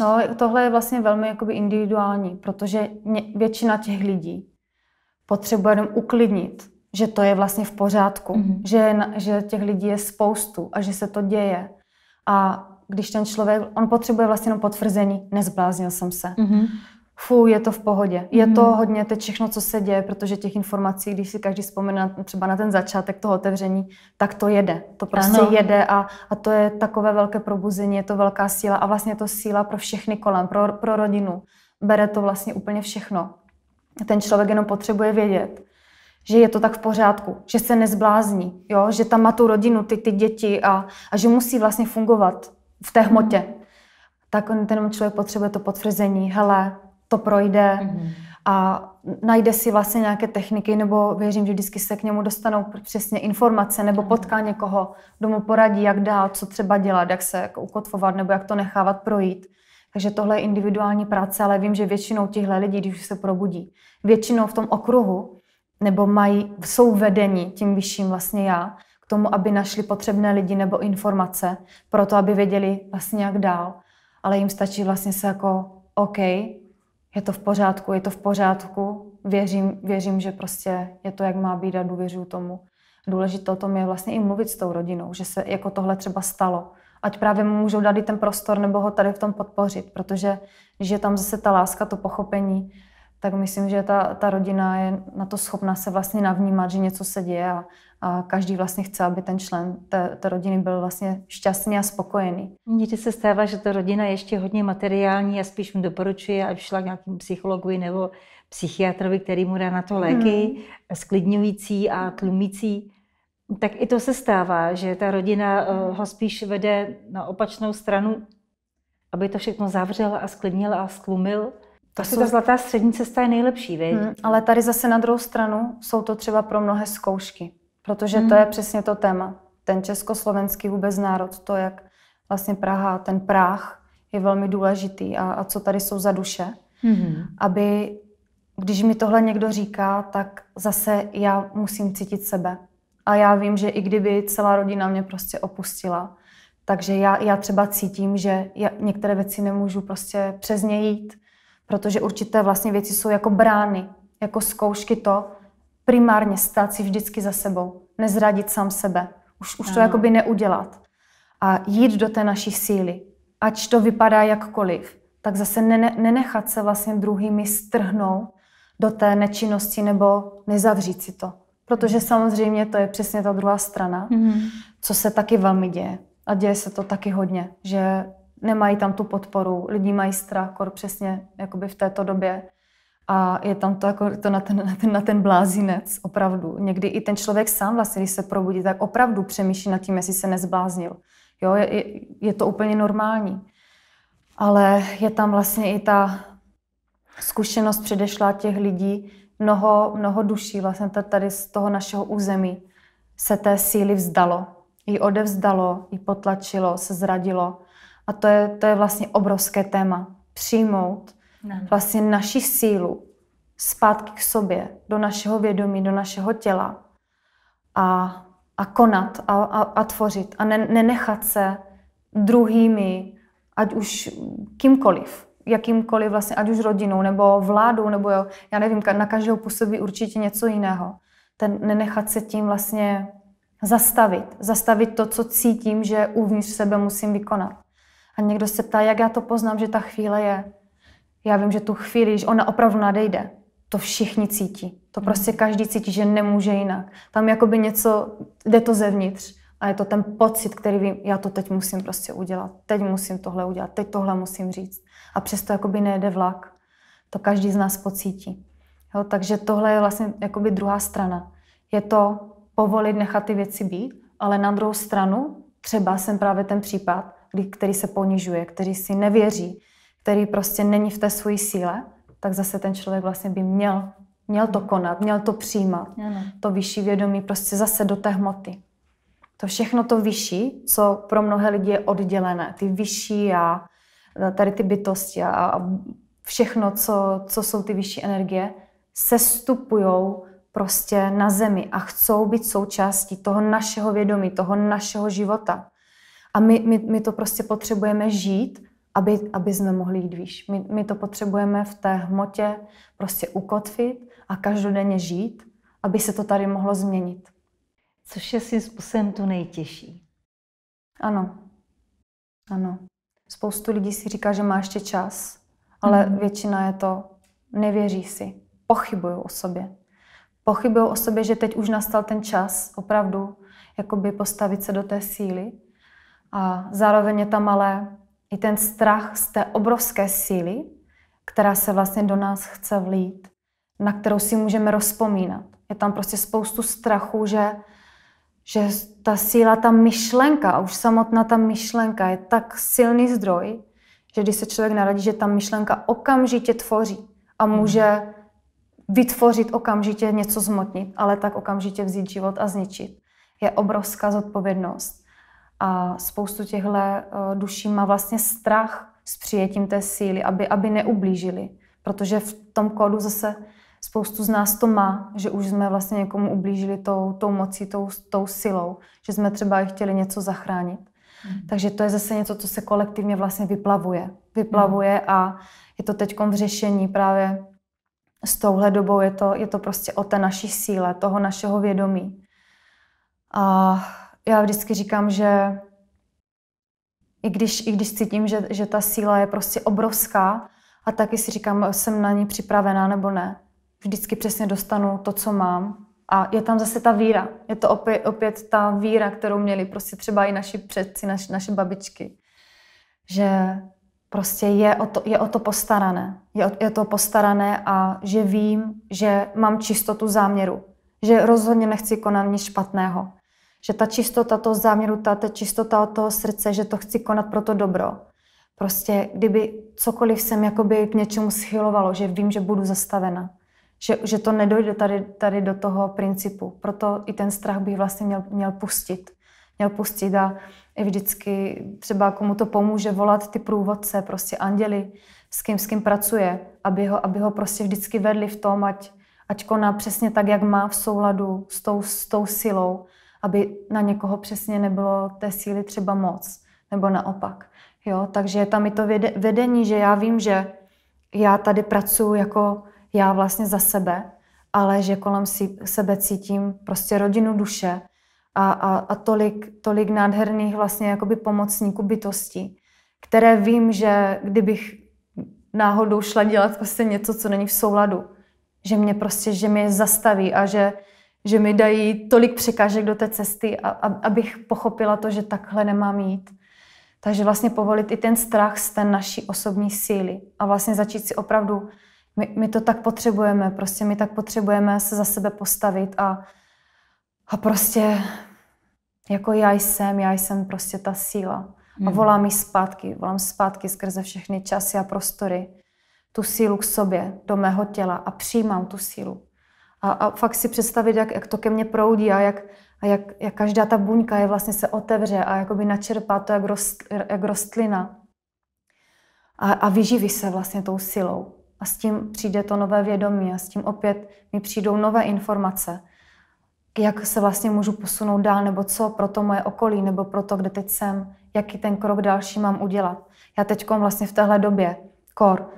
No, tohle je vlastně velmi jakoby individuální, protože většina těch lidí potřebuje jenom uklidnit, že to je vlastně v pořádku, mm-hmm. že, že těch lidí je spoustu a že se to děje. A když ten člověk, on potřebuje vlastně jenom potvrzení, nezbláznil jsem se. Mm-hmm. Fú, je to v pohodě. Je to mhm. hodně teď všechno, co se děje, protože těch informací, když si každý vzpomene třeba na ten začátek toho otevření, tak to jede. To prostě ano. jede a, a to je takové velké probuzení, je to velká síla a vlastně je to síla pro všechny kolem, pro, pro rodinu. Bere to vlastně úplně všechno. Ten člověk jenom potřebuje vědět, že je to tak v pořádku, že se nezblázní, jo? že tam má tu rodinu, ty, ty děti a, a že musí vlastně fungovat v té hmotě. Mhm. Tak on, ten člověk potřebuje to potvrzení, hele, to projde mm-hmm. a najde si vlastně nějaké techniky, nebo věřím, že vždycky se k němu dostanou přesně informace, nebo mhm. potká někoho, kdo mu poradí, jak dál, co třeba dělat, jak se jako ukotvovat, nebo jak to nechávat projít. Takže tohle je individuální práce, ale vím, že většinou těchto lidí, když se probudí, většinou v tom okruhu, nebo mají, jsou vedeni tím vyšším vlastně já, k tomu, aby našli potřebné lidi nebo informace, proto aby věděli vlastně jak dál. Ale jim stačí vlastně se jako, OK, je to v pořádku, je to v pořádku, věřím, věřím, že prostě je to, jak má být a důvěřuju tomu. Důležité o tom je vlastně i mluvit s tou rodinou, že se jako tohle třeba stalo. Ať právě mu můžou dát i ten prostor nebo ho tady v tom podpořit, protože když je tam zase ta láska, to pochopení, tak myslím, že ta, ta rodina je na to schopná se vlastně navnímat, že něco se děje a, a každý vlastně chce, aby ten člen té, té rodiny byl vlastně šťastný a spokojený. Mně se stává, že ta rodina je ještě hodně materiální a spíš mu doporučuje, aby šla k nějakým psychologovi nebo psychiatrovi, který mu dá na to léky, hmm. sklidňující a tlumící. Tak i to se stává, že ta rodina eh, hmm. ho spíš vede na opačnou stranu, aby to všechno zavřel a sklidnil a sklumil. To jsou... ta zlatá střední cesta je nejlepší, Hmm, ale tady zase na druhou stranu jsou to třeba pro mnohé zkoušky. Protože hmm. to je přesně to téma. Ten československý vůbec národ, to, jak vlastně Praha, ten práh je velmi důležitý a, a co tady jsou za duše. Hmm. Aby, když mi tohle někdo říká, tak zase já musím cítit sebe. A já vím, že i kdyby celá rodina mě prostě opustila, takže já, já třeba cítím, že já některé věci nemůžu prostě přes ně jít, protože určité vlastně věci jsou jako brány, jako zkoušky to, primárně stát si vždycky za sebou, nezradit sám sebe, už, už to jakoby neudělat a jít do té naší síly, ať to vypadá jakkoliv, tak zase nenechat se vlastně druhými strhnout do té nečinnosti nebo nezavřít si to. Protože samozřejmě to je přesně ta druhá strana, mm-hmm. co se taky velmi děje. A děje se to taky hodně, že nemají tam tu podporu, lidi mají strach, kor přesně jakoby v této době a je tam to jako to na ten, na ten, na ten blázinec, opravdu. Někdy i ten člověk sám vlastně, když se probudí, tak opravdu přemýšlí nad tím, jestli se nezbláznil. Jo, je, je to úplně normální. Ale je tam vlastně i ta zkušenost předešla těch lidí, mnoho, mnoho duší vlastně tady z toho našeho území se té síly vzdalo. I odevzdalo, i potlačilo, se zradilo. A to je, to je vlastně obrovské téma. Přijmout ne. vlastně naši sílu zpátky k sobě, do našeho vědomí, do našeho těla a, a konat a, a, a tvořit a ne, nenechat se druhými, ať už kýmkoliv, jakýmkoliv vlastně, ať už rodinou nebo vládou, nebo jo, já nevím, na každého působí určitě něco jiného. Ten nenechat se tím vlastně zastavit. Zastavit to, co cítím, že uvnitř sebe musím vykonat. A někdo se ptá, jak já to poznám, že ta chvíle je já vím, že tu chvíli, když ona opravdu nadejde, to všichni cítí. To prostě mm. každý cítí, že nemůže jinak. Tam jakoby něco, jde to zevnitř a je to ten pocit, který vím, já to teď musím prostě udělat, teď musím tohle udělat, teď tohle musím říct. A přesto jakoby nejde vlak. To každý z nás pocítí. Jo, takže tohle je vlastně jakoby druhá strana. Je to povolit nechat ty věci být, ale na druhou stranu třeba jsem právě ten případ, kdy, který se ponižuje, který si nevěří, který prostě není v té své síle, tak zase ten člověk vlastně by měl, měl to konat, měl to přijímat. Ano. To vyšší vědomí prostě zase do té hmoty. To všechno to vyšší, co pro mnohé lidi je oddělené, ty vyšší a tady ty bytosti a, všechno, co, co jsou ty vyšší energie, se stupujou prostě na zemi a chcou být součástí toho našeho vědomí, toho našeho života. A my, my, my to prostě potřebujeme žít aby, aby jsme mohli jít výš. My, my to potřebujeme v té hmotě prostě ukotvit a každodenně žít, aby se to tady mohlo změnit. Což je svým způsobem to nejtěžší. Ano. Ano. Spoustu lidí si říká, že má ještě čas, ale mm. většina je to, nevěří si, pochybují o sobě. Pochybují o sobě, že teď už nastal ten čas opravdu jakoby postavit se do té síly. A zároveň je tam ale i ten strach z té obrovské síly, která se vlastně do nás chce vlít, na kterou si můžeme rozpomínat. Je tam prostě spoustu strachu, že, že ta síla, ta myšlenka, už samotná ta myšlenka je tak silný zdroj, že když se člověk naradí, že ta myšlenka okamžitě tvoří a hmm. může vytvořit okamžitě něco zmotnit, ale tak okamžitě vzít život a zničit. Je obrovská zodpovědnost a spoustu těchto eh, duší má vlastně strach s přijetím té síly, aby, aby neublížili. Protože v tom kódu zase spoustu z nás to má, že už jsme vlastně někomu ublížili tou, tou mocí, tou, tou silou, že jsme třeba i chtěli něco zachránit. Mm. Takže to je zase něco, co se kolektivně vlastně vyplavuje. Vyplavuje mm. a je to teď v řešení právě s touhle dobou, je to, je to prostě o té naší síle, toho našeho vědomí. A já vždycky říkám, že i když, i když cítím, že, že ta síla je prostě obrovská, a taky si říkám, jsem na ní připravená nebo ne. Vždycky přesně dostanu to, co mám. A je tam zase ta víra. Je to opět, opět ta víra, kterou měli prostě třeba i naši předci, naš, naše babičky. Že prostě je o to, je o to postarané. Je o je to postarané a že vím, že mám čistotu záměru. Že rozhodně nechci konat nic špatného. Že ta čistota toho záměru, ta, ta čistota od toho srdce, že to chci konat pro to dobro. Prostě kdyby cokoliv jsem jakoby k něčemu schylovalo, že vím, že budu zastavena. Že, že to nedojde tady, tady do toho principu. Proto i ten strach bych vlastně měl, měl pustit. Měl pustit a vždycky třeba komu to pomůže volat ty průvodce, prostě anděli, s kým, s kým pracuje, aby ho, aby ho prostě vždycky vedli v tom, ať, ať koná přesně tak, jak má v souladu s tou, s tou silou aby na někoho přesně nebylo té síly třeba moc, nebo naopak. Jo, takže je tam i to vedení, že já vím, že já tady pracuji jako já vlastně za sebe, ale že kolem si, sebe cítím prostě rodinu duše a, a, a tolik, tolik nádherných vlastně jakoby pomocníků bytostí, které vím, že kdybych náhodou šla dělat prostě něco, co není v souladu, že mě prostě, že mě zastaví a že že mi dají tolik překážek do té cesty, a, a, abych pochopila to, že takhle nemám jít. Takže vlastně povolit i ten strach z té naší osobní síly a vlastně začít si opravdu, my, my to tak potřebujeme, prostě my tak potřebujeme se za sebe postavit a, a prostě jako já jsem, já jsem prostě ta síla. A hmm. volám ji zpátky, volám zpátky skrze všechny časy a prostory tu sílu k sobě, do mého těla a přijímám tu sílu a, a fakt si představit, jak, jak to ke mně proudí a jak, a jak, jak každá ta buňka je vlastně se otevře a jakoby načerpá to jak, rost, jak rostlina. A, a vyživí se vlastně tou silou. A s tím přijde to nové vědomí a s tím opět mi přijdou nové informace, jak se vlastně můžu posunout dál, nebo co pro to moje okolí, nebo pro to, kde teď jsem, jaký ten krok další mám udělat. Já teď vlastně v téhle době, kor,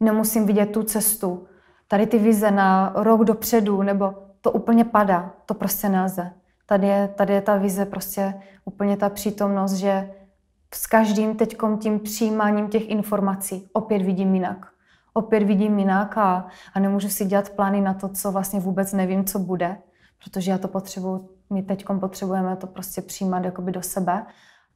nemusím vidět tu cestu, tady ty vize na rok dopředu, nebo to úplně padá, to prostě nelze. Tady je, tady je ta vize prostě úplně ta přítomnost, že s každým teďkom tím přijímáním těch informací opět vidím jinak. Opět vidím jinak a, a nemůžu si dělat plány na to, co vlastně vůbec nevím, co bude, protože já to potřebuju, my teďkom potřebujeme to prostě přijímat jakoby do sebe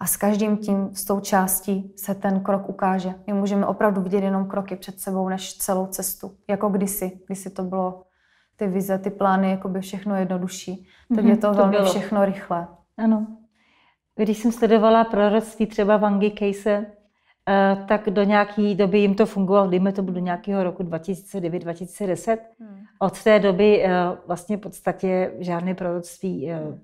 a s každým tím částí se ten krok ukáže. My můžeme opravdu vidět jenom kroky před sebou, než celou cestu. Jako kdysi, kdysi to bylo ty vize, ty plány, jako by všechno jednodušší. Teď mm-hmm, je mhm, to, to velmi bylo. všechno rychlé. Ano. Když jsem sledovala proroctví třeba Vangy Kejse, eh, tak do nějaké doby jim to fungovalo, dejme to do nějakého roku 2009-2010. Hmm. Od té doby eh, vlastně v podstatě žádné proroctví, eh,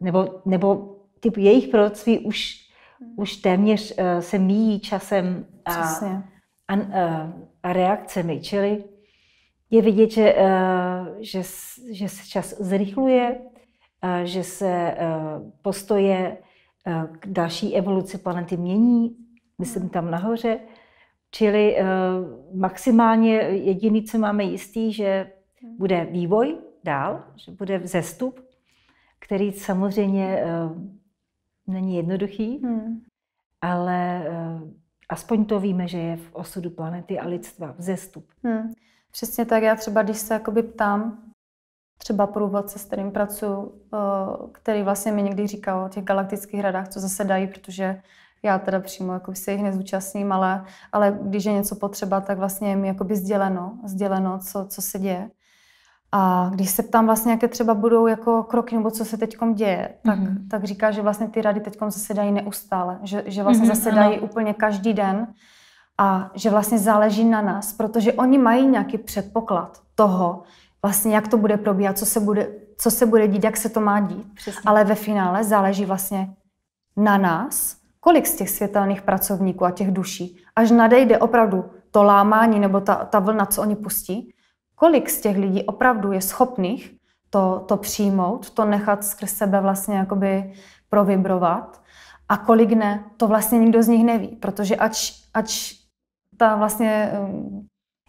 nebo, nebo ty jejich proroctví už, hmm. už téměř uh, se míjí časem a, a, a, a reakcemi. Čili je vidět, že, uh, že, že se čas zrychluje, uh, že se uh, postoje uh, k další evoluci planety mění, myslím hmm. tam nahoře. Čili uh, maximálně jediný, co máme jistý, že hmm. bude vývoj dál, že bude vzestup, který samozřejmě uh, není jednoduchý, hmm. ale eh, aspoň to víme, že je v osudu planety a lidstva vzestup. Hmm. Přesně tak, já třeba když se jakoby ptám, třeba průvodce, s kterým pracuji, eh, který vlastně mi někdy říkal o těch galaktických radách, co zasedají, protože já teda přímo jako se jich nezúčastním, ale, ale když je něco potřeba, tak vlastně je mi jakoby sděleno, sděleno co, co se děje. A když se ptám vlastně, jaké třeba budou jako kroky nebo co se teď děje, tak, mm-hmm. tak říká, že vlastně ty rady teď zasedají neustále, že, že vlastně mm-hmm, zasedají ano. úplně každý den a že vlastně záleží na nás, protože oni mají nějaký předpoklad toho, vlastně jak to bude probíhat, co se bude, co se bude dít, jak se to má dít. Přesně. Ale ve finále záleží vlastně na nás, kolik z těch světelných pracovníků a těch duší, až nadejde opravdu to lámání nebo ta, ta vlna, co oni pustí, kolik z těch lidí opravdu je schopných to, to přijmout, to nechat skrz sebe vlastně jakoby provibrovat a kolik ne, to vlastně nikdo z nich neví, protože ač, ač ta vlastně, eh,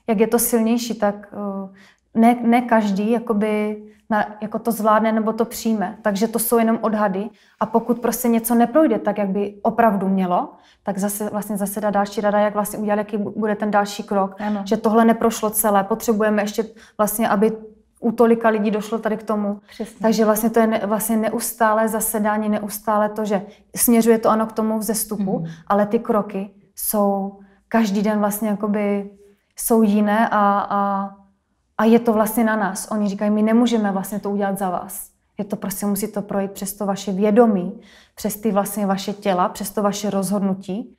jak je to silnější, tak eh, ne, ne každý jakoby na, jako to zvládne nebo to přijme. Takže to jsou jenom odhady. A pokud prostě něco neprojde tak, jak by opravdu mělo, tak zase vlastně zase dá další rada, jak vlastně udělat, jaký bude ten další krok. Ano. Že tohle neprošlo celé. Potřebujeme ještě vlastně, aby u tolika lidí došlo tady k tomu. Přesně. Takže vlastně to je ne, vlastně neustále zasedání, neustále to, že směřuje to ano k tomu vzestupu, mm. ale ty kroky jsou každý den vlastně jakoby jsou jiné a, a a je to vlastně na nás. Oni říkají, my nemůžeme vlastně to udělat za vás. Je to prostě, musí to projít přes to vaše vědomí, přes ty vlastně vaše těla, přes to vaše rozhodnutí.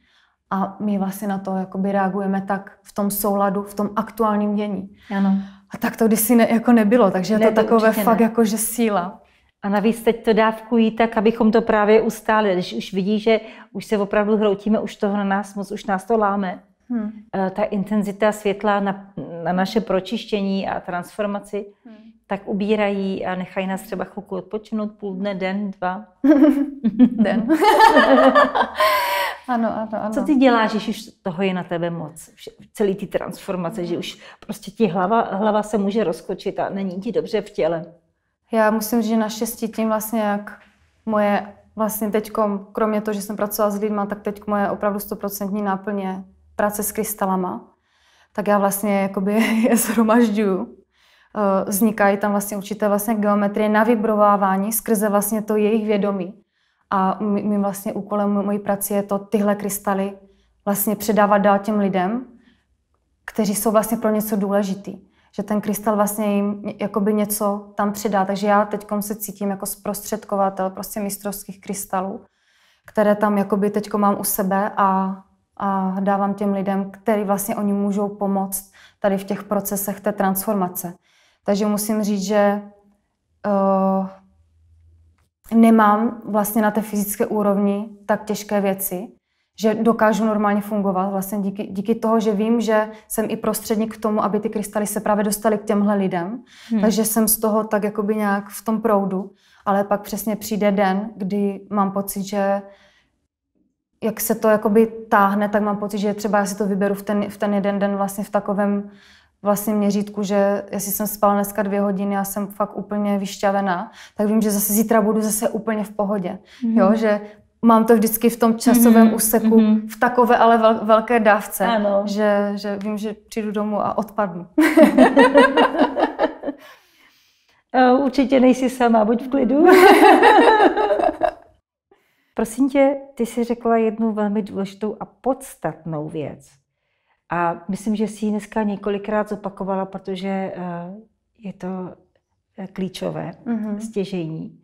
A my vlastně na to jakoby reagujeme tak v tom souladu, v tom aktuálním dění. Ano. A tak to kdysi ne, jako nebylo, takže je to ne, takové fakt ne. jako, že síla. A navíc teď to dávkují tak, abychom to právě ustáli. Když už vidí, že už se opravdu hroutíme, už toho na nás moc, už nás to láme, Hmm. Eh, ta intenzita světla na, na naše pročištění a transformaci, hmm. tak ubírají a nechají nás třeba chvilku odpočinout, půl dne, den, dva. den. ano, ano, ano. Co ty děláš, že už toho je na tebe moc? Celý ty transformace, hmm. že už prostě ti hlava, hlava se může rozkočit a není ti dobře v těle. Já musím říct, že naštěstí tím vlastně, jak moje vlastně teď, kromě toho, že jsem pracovala s lidmi, tak teď moje opravdu stoprocentní náplně práce s krystalama, tak já vlastně jakoby je zhromažďuju. Eh, vznikají tam vlastně určité vlastně geometrie na vybrovávání skrze vlastně to jejich vědomí. A mým vlastně úkolem mojí práce je to tyhle krystaly vlastně předávat dál těm lidem, kteří jsou vlastně pro něco důležitý. Že ten krystal vlastně jim jakoby něco tam předá. Takže já teď se cítím jako zprostředkovatel prostě mistrovských krystalů, které tam jakoby teď mám u sebe a a dávám těm lidem, který vlastně oni můžou pomoct tady v těch procesech té transformace. Takže musím říct, že uh, nemám vlastně na té fyzické úrovni tak těžké věci, že dokážu normálně fungovat vlastně díky, díky toho, že vím, že jsem i prostředník k tomu, aby ty krystaly se právě dostaly k těmhle lidem. Hmm. Takže jsem z toho tak jakoby nějak v tom proudu, ale pak přesně přijde den, kdy mám pocit, že jak se to jakoby táhne, tak mám pocit, že třeba já si to vyberu v ten, v ten jeden den vlastně v takovém vlastně měřítku, že jestli jsem spala dneska dvě hodiny, já jsem fakt úplně vyšťavená, tak vím, že zase zítra budu zase úplně v pohodě. Mm-hmm. Jo, mhm. že mám to vždycky v tom časovém mm-hmm. úseku, mm-hmm. v takové ale vel, velké dávce, ano. Že, že vím, že přijdu domů a odpadnu. Eh, určitě nejsi sama, buď v klidu. Prosím tě, ty jsi řekla jednu velmi důležitou a podstatnou věc. A myslím, že jsi ji dneska několikrát zopakovala, protože eh, je to eh, klíčové, mm-hmm. stěžení.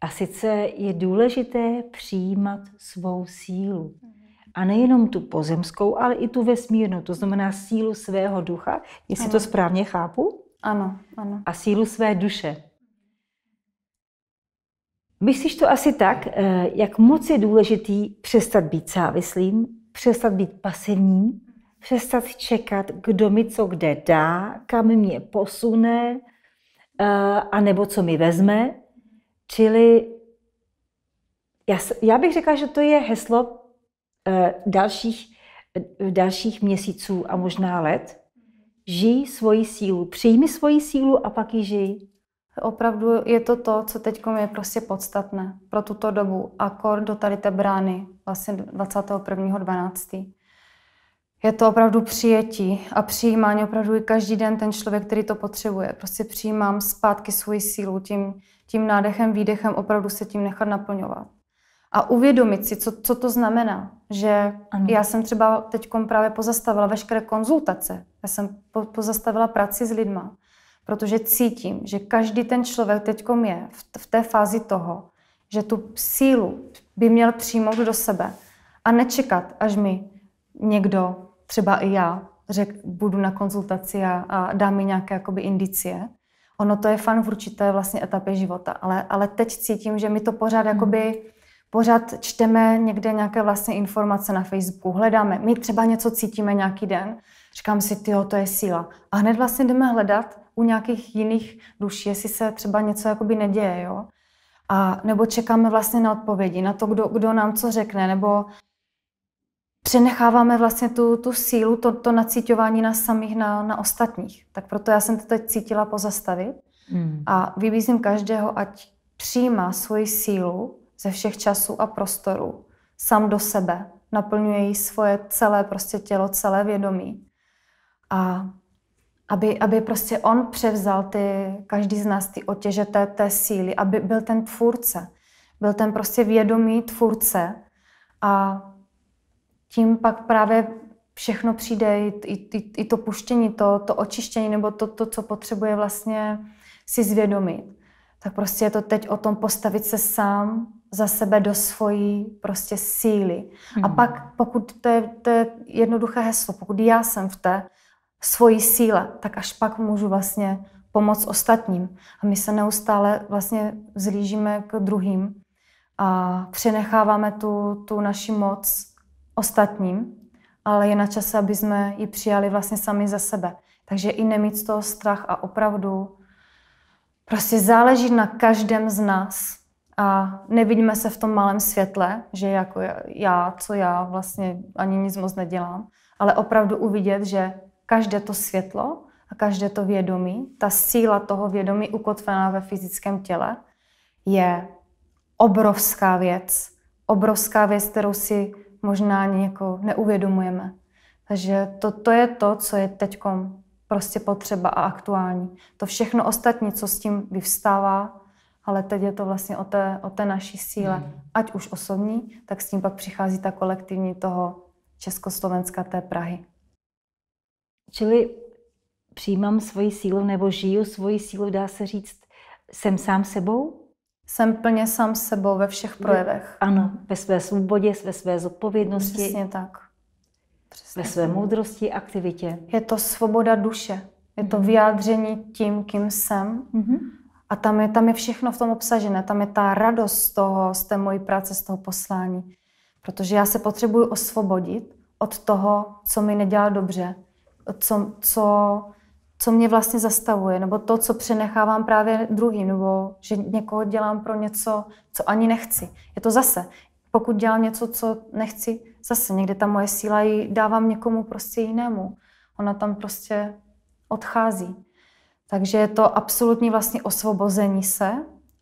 A sice je důležité přijímat svou sílu. Mm-hmm. A nejenom tu pozemskou, ale i tu vesmírnou, to znamená sílu svého ducha, jestli ano. to správně chápu. Ano, ano. A sílu své duše. Myslíš to asi tak, eh, jak moc je důležitý přestat být závislým, přestat být pasivním, přestat čekat, kdo mi co kde dá, kam mě posune, eh, a nebo co mi vezme. Čili já, já bych řekla, že to je heslo eh, dalších, dalších měsíců a možná let. Žij svoji sílu, přijmi svoji sílu a pak ji žij. Opravdu je to to, co teď je prostě podstatné pro tuto dobu. Akor do tady té brány, vlastně 21.12. Je to opravdu přijetí a přijímání opravdu i každý den ten člověk, který to potřebuje. Prostě přijímám zpátky svoji sílu tím, tím nádechem, výdechem, opravdu se tím nechat naplňovat. A uvědomit si, co, co to znamená. Že ano. já jsem třeba teď právě pozastavila veškeré konzultace. Já jsem po, pozastavila práci s lidma protože cítím, že každý ten člověk teď je v té fázi toho, že tu sílu by měl přijmout do sebe a nečekat, až mi někdo, třeba i já, řek, budu na konzultaci a, a dá mi nějaké jakoby indicie. Ono to je fan v určité vlastně etapě života, ale, ale teď cítím, že my to pořád hmm. jakoby, pořád čteme někde nějaké vlastně informace na Facebooku, hledáme, my třeba něco cítíme nějaký den, říkám si, ty to je síla. A hned vlastně jdeme hledat u nějakých jiných duší, jestli se třeba něco jakoby neděje, jo. A nebo čekáme vlastně na odpovědi, na to, kdo, kdo nám co řekne, nebo přenecháváme vlastně tu, tu sílu, to, to nacíťování nás samých na, na ostatních. Tak proto já jsem to teď cítila pozastavit mm. a vybízím každého, ať přijímá svoji sílu ze všech časů a prostorů sám do sebe, naplňuje jí svoje celé prostě tělo, celé vědomí. A aby, aby prostě on převzal ty, každý z nás ty otěže té, té síly, aby byl ten tvůrce, byl ten prostě vědomý tvůrce a tím pak právě všechno přijde, i, i, i to puštění, to, to očištění, nebo to, to, co potřebuje vlastně si zvědomit. Tak prostě je to teď o tom postavit se sám za sebe do svojí prostě síly. Hmm. A pak, pokud to je, to je jednoduché heslo, pokud já jsem v té svoji síle, tak až pak můžu vlastně pomoct ostatním. A my se neustále vlastně zlížíme k druhým a přenecháváme tu, tu naši moc ostatním, ale je na čase, aby jsme ji přijali vlastně sami za sebe. Takže i nemít z toho strach a opravdu prostě záleží na každém z nás a nevidíme se v tom malém světle, že jako já, co já vlastně ani nic moc nedělám, ale opravdu uvidět, že každé to světlo a každé to vědomí, ta síla toho vědomí ukotvená ve fyzickém těle, je obrovská věc. Obrovská věc, kterou si možná něko jako neuvědomujeme. Takže to, to je to, co je teď prostě potřeba a aktuální. To všechno ostatní, co s tím vyvstává, ale teď je to vlastně o té, o té naší síle, mm. ať už osobní, tak s tím pak přichází ta kolektivní toho Československa, té Prahy. Čili přijímám svoji sílu nebo žiju svoji sílu, dá se říct, jsem sám sebou? Jsem plně sám sebou ve všech projevech. Ano, ve své svobodě, ve své zodpovědnosti. Přesně tak. Přesně ve své tak. moudrosti, aktivitě. Je to svoboda duše. Je to mhm. vyjádření tím, kým jsem. Mm-hmm. A tam je, tam je všechno v tom obsažené. Tam je ta radost z toho, z té mojí práce, z toho poslání. Protože já se potřebuji osvobodit od toho, co mi nedělá dobře co, co, co mě vlastně zastavuje, nebo to, co přenechávám právě druhým, nebo že někoho dělám pro něco, co ani nechci. Je to zase, pokud dělám něco, co nechci, zase někde ta moje síla ji dávám někomu prostě jinému. Ona tam prostě odchází. Takže je to absolutní vlastně osvobození se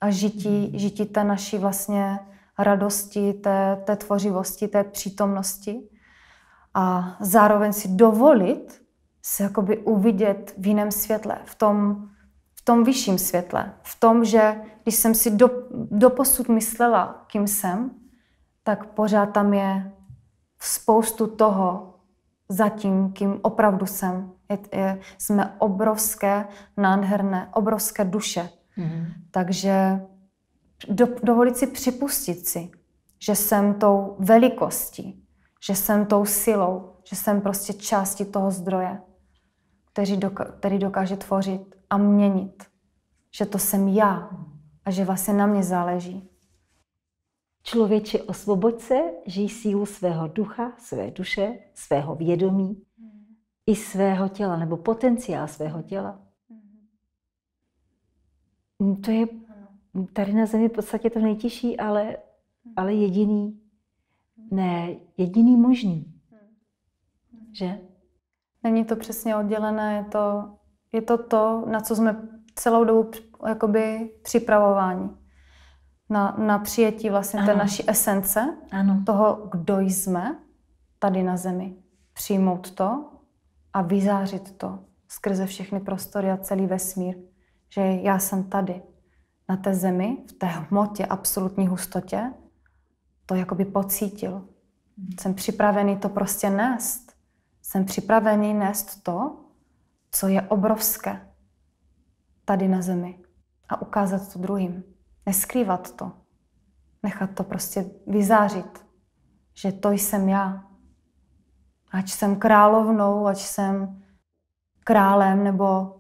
a žití, hmm. žití té naší vlastně radosti, té, té tvořivosti, té přítomnosti a zároveň si dovolit se jakoby uvidět v jiném světle, v tom, v tom vyšším světle. V tom, že když jsem si do, doposud myslela, kým jsem, tak pořád tam je spoustu toho za tím, kým opravdu jsem. Je, je, jsme obrovské, nádherné, obrovské duše. Mm-hmm. Takže do, dovolit si připustit si, že jsem tou velikostí, že jsem tou silou, že jsem prostě částí toho zdroje který, doka- který dokáže tvořit a měnit. Že to jsem já a že vlastně na mě záleží. Člověče, osvoboď se, žij sílu svého ducha, své duše, svého vědomí i svého těla, nebo potenciál svého těla. Mm, to je tady na zemi v podstatě to nejtěžší, ale, ale jediný, ne, jediný možný. Že? Není to přesně oddělené, je to, je to to, na co jsme celou dobu jakoby připravování. Na, na přijetí vlastně ano. té naší esence, ano. toho, kdo jsme tady na zemi. Přijmout to a vyzářit to skrze všechny prostory a celý vesmír. Že já jsem tady, na té zemi, v té hmotě, absolutní hustotě, to jakoby pocítil. Mhm. Jsem připravený to prostě nést. Jsem připravený nést to, co je obrovské tady na zemi a ukázat to druhým. Neskrývat to. Nechat to prostě vyzářit, že to jsem já. Ať jsem královnou, ať jsem králem, nebo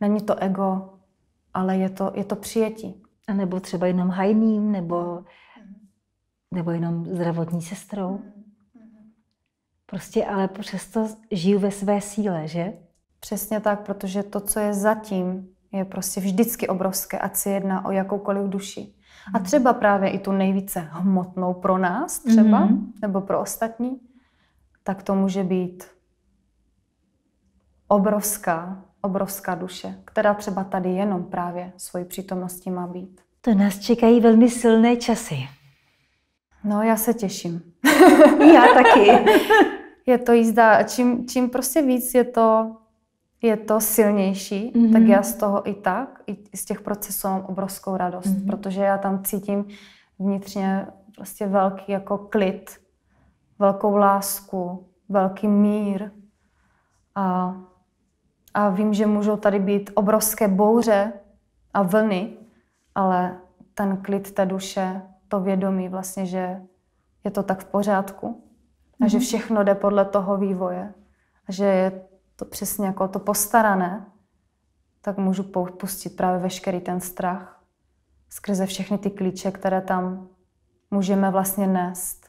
není to ego, ale je to, je to přijetí. A nebo třeba jenom hajným, nebo, nebo jenom zdravotní sestrou. Mhm. Prostě ale přesto žiju ve své síle, že? Přesně tak, protože to, co je zatím, je prostě vždycky obrovské, ať se jedná o jakoukoliv duši. A mhm. třeba právě i tu nejvíce hmotnou pro nás třeba, mm-hmm. nebo pro ostatní, tak to může být obrovská, obrovská duše, která třeba tady jenom právě svoji přítomností má být. To nás čekají velmi silné časy. No, já se těším. já taky. je to jízda a čím, čím prostě víc je to, je to silnější, mm-hmm. tak já z toho i tak, i z těch procesů mám obrovskou radost, mm-hmm. protože já tam cítím vnitřně prostě velký jako klid, velkou lásku, velký mír a, a vím, že můžou tady být obrovské bouře a vlny, ale ten klid té duše, to vědomí vlastně, že je to tak v pořádku, a že mhm. všechno jde podle toho vývoje a že je to přesně jako to postarané, tak můžu pustit právě veškerý ten strach skrze všechny ty klíče, které tam můžeme vlastně nést.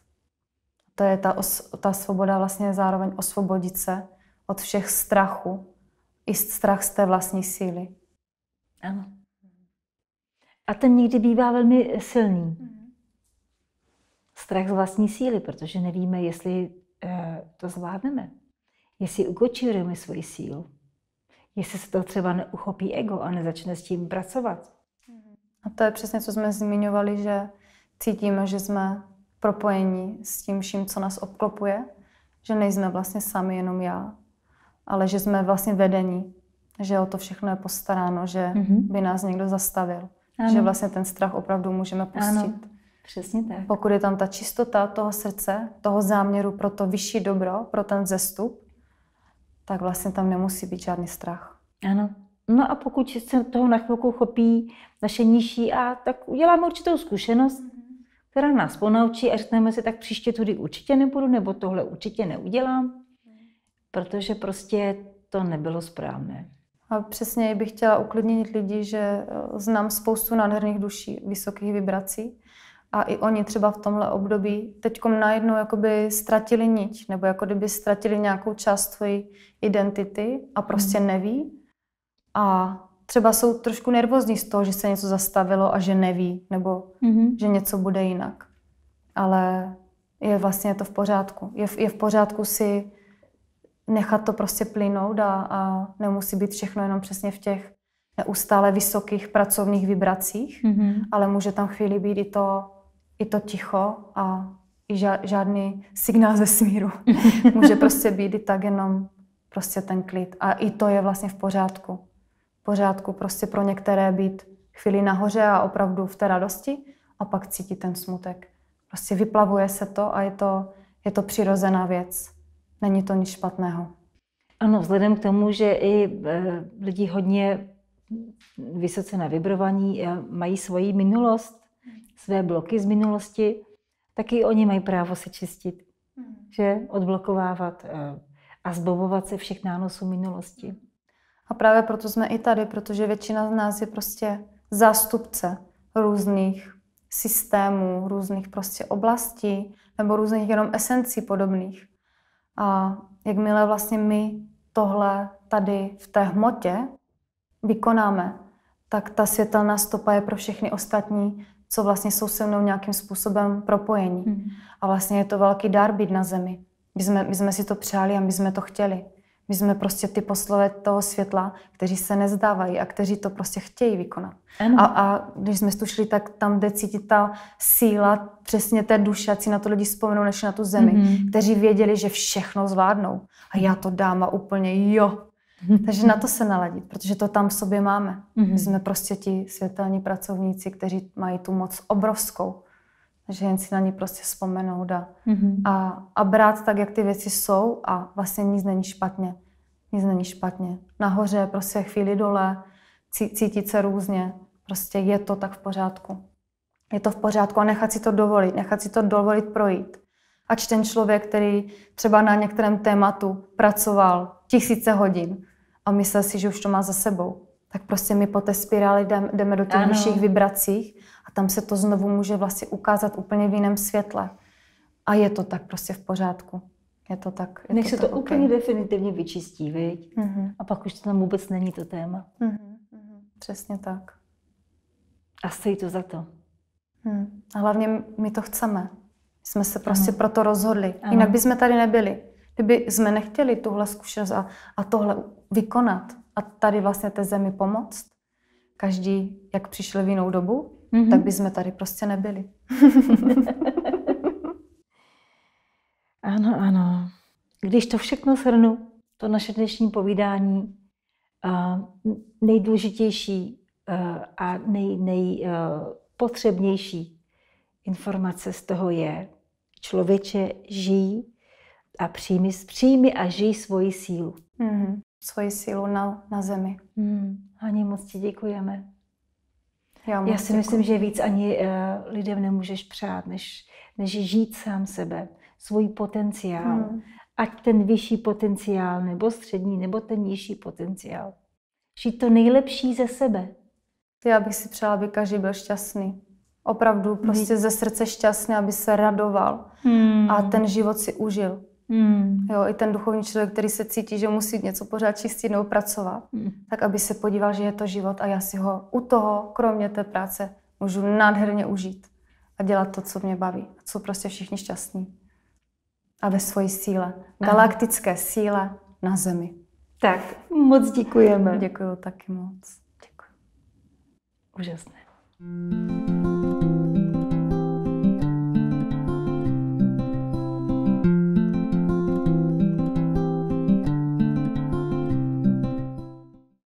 To je ta, os, ta svoboda vlastně zároveň osvobodit se od všech strachu, i strach z té vlastní síly. Ano. A ten někdy bývá velmi silný. Mhm strach z vlastní síly, protože nevíme, jestli eh, to zvládneme, jestli ukočírujeme svoji sílu, jestli se to třeba neuchopí ego a nezačne s tím pracovat. A to je přesně, co jsme zmiňovali, že cítíme, že jsme propojení s tím vším, co nás obklopuje, že nejsme vlastně sami, jenom já, ale že jsme vlastně vedení, že o to všechno je postaráno, že mm-hmm. by nás někdo zastavil, ano. že vlastně ten strach opravdu můžeme pustit. Ano. Přesně tak. Pokud je tam ta čistota toho srdce, toho záměru pro to vyšší dobro, pro ten zestup, tak vlastně tam nemusí být žádný strach. Ano. No a pokud se toho na chvilku chopí naše nižší a tak uděláme určitou zkušenost, mhm. která nás ponaučí a řekneme si, tak příště tudy určitě nebudu, nebo tohle určitě neudělám, mhm. protože prostě to nebylo správné. A přesně bych chtěla uklidnit lidi, že e, znám spoustu nádherných duší, vysokých vibrací, a i oni třeba v tomhle období teď najednou jakoby ztratili nič, nebo jako kdyby ztratili nějakou část svojí identity a prostě mm. neví. A třeba jsou trošku nervózní z toho, že se něco zastavilo a že neví, nebo mm-hmm. že něco bude jinak. Ale je vlastně to v pořádku. Je, je v pořádku si nechat to prostě plynout a, a nemusí být všechno jenom přesně v těch neustále vysokých pracovních vibracích, mm-hmm. ale může tam chvíli být i to i to ticho a i žádný signál ze smíru. Může prostě být i tak jenom prostě ten klid. A i to je vlastně v pořádku. V pořádku prostě pro některé být chvíli nahoře a opravdu v té radosti a pak cítit ten smutek. Prostě vyplavuje se to a je to, je to přirozená věc. Není to nic špatného. Ano, vzhledem k tomu, že i e, lidi hodně vysoce navibrovaní e, mají svoji minulost, své bloky z minulosti, taky oni mají právo se čistit, mm. že odblokovávat eh, a zbavovat se všech nánosů minulosti. Hmm. A právě proto jsme i tady, protože většina z nás je prostě zástupce různých systémů, různých prostě oblastí nebo různých jenom esencí podobných. A jakmile vlastně my tohle tady v té hmotě vykonáme, tak ta světelná stopa je pro všechny ostatní co vlastně jsou se mnou nějakým způsobem propojení. Mm. A vlastně je to velký dar být na zemi. My jsme, my jsme si to přáli a my jsme to chtěli. My jsme prostě ty poslové toho světla, kteří se nezdávají a kteří to prostě chtějí vykonat. A, a když jsme tu šli, tak tam jde cítit ta síla přesně té duše, ať si na to lidi vzpomenou, než na tu zemi, mm-hmm. kteří věděli, že všechno zvládnou. A já to dám a úplně jo, Mhm. Takže na to se naladit, protože to tam v sobě máme. Mhm. My jsme prostě ti světelní pracovníci, kteří mají tu moc obrovskou. Takže jen si na ní prostě vzpomenout a, mhm. a, a brát tak, jak ty věci jsou a vlastně nic není špatně. Nic není špatně. Nahoře, prostě chvíli dole, cítit se různě. Prostě je to tak v pořádku. Je to v pořádku a nechat si to dovolit, nechat si to dovolit projít. Ač ten člověk, který třeba na některém tématu pracoval tisíce hodin a myslel si, že už to má za sebou. Tak prostě my po té spirále jdeme do těch ano. vyšších vibracích a tam se to znovu může vlastně ukázat úplně v jiném světle. A je to tak prostě v pořádku. Je to tak. Je Nech to se tak to okay. definitivně vyčistí, viď? Mm-hmm. A pak už to tam vůbec není to téma. Mm-hmm. Přesně tak. A stojí to za to. Hmm. A hlavně my to chceme. Jsme se prostě ano. proto rozhodli. Ano. Jinak bychom tady nebyli. Kdyby jsme nechtěli tuhle zkušenost a, a tohle vykonat a tady vlastně té zemi pomoct, každý, jak přišel v jinou dobu, mm-hmm. tak by jsme tady prostě nebyli. ano, ano. Když to všechno shrnu, to naše dnešní povídání, uh, nejdůležitější uh, a nej, nejpotřebnější uh, informace z toho je, člověče žijí a přijmi, přijmi a žij svoji sílu. Mm, svoji sílu na, na zemi. Mm, ani moc ti děkujeme. Já, Já si děkuji. myslím, že víc ani uh, lidem nemůžeš přát, než, než žít sám sebe, svůj potenciál. Mm. Ať ten vyšší potenciál, nebo střední, nebo ten nižší potenciál. Žít to nejlepší ze sebe. Já bych si přála, aby každý byl šťastný opravdu prostě ze srdce šťastný, aby se radoval hmm. a ten život si užil. Hmm. Jo, I ten duchovní člověk, který se cítí, že musí něco pořád čistit nebo pracovat, hmm. tak aby se podíval, že je to život a já si ho u toho, kromě té práce, můžu nádherně užít a dělat to, co mě baví. A jsou prostě všichni šťastní. A ve své síle. Galaktické Aha. síle na Zemi. Tak, moc děkujeme. Děkuji taky moc. Děkuji. Úžasné.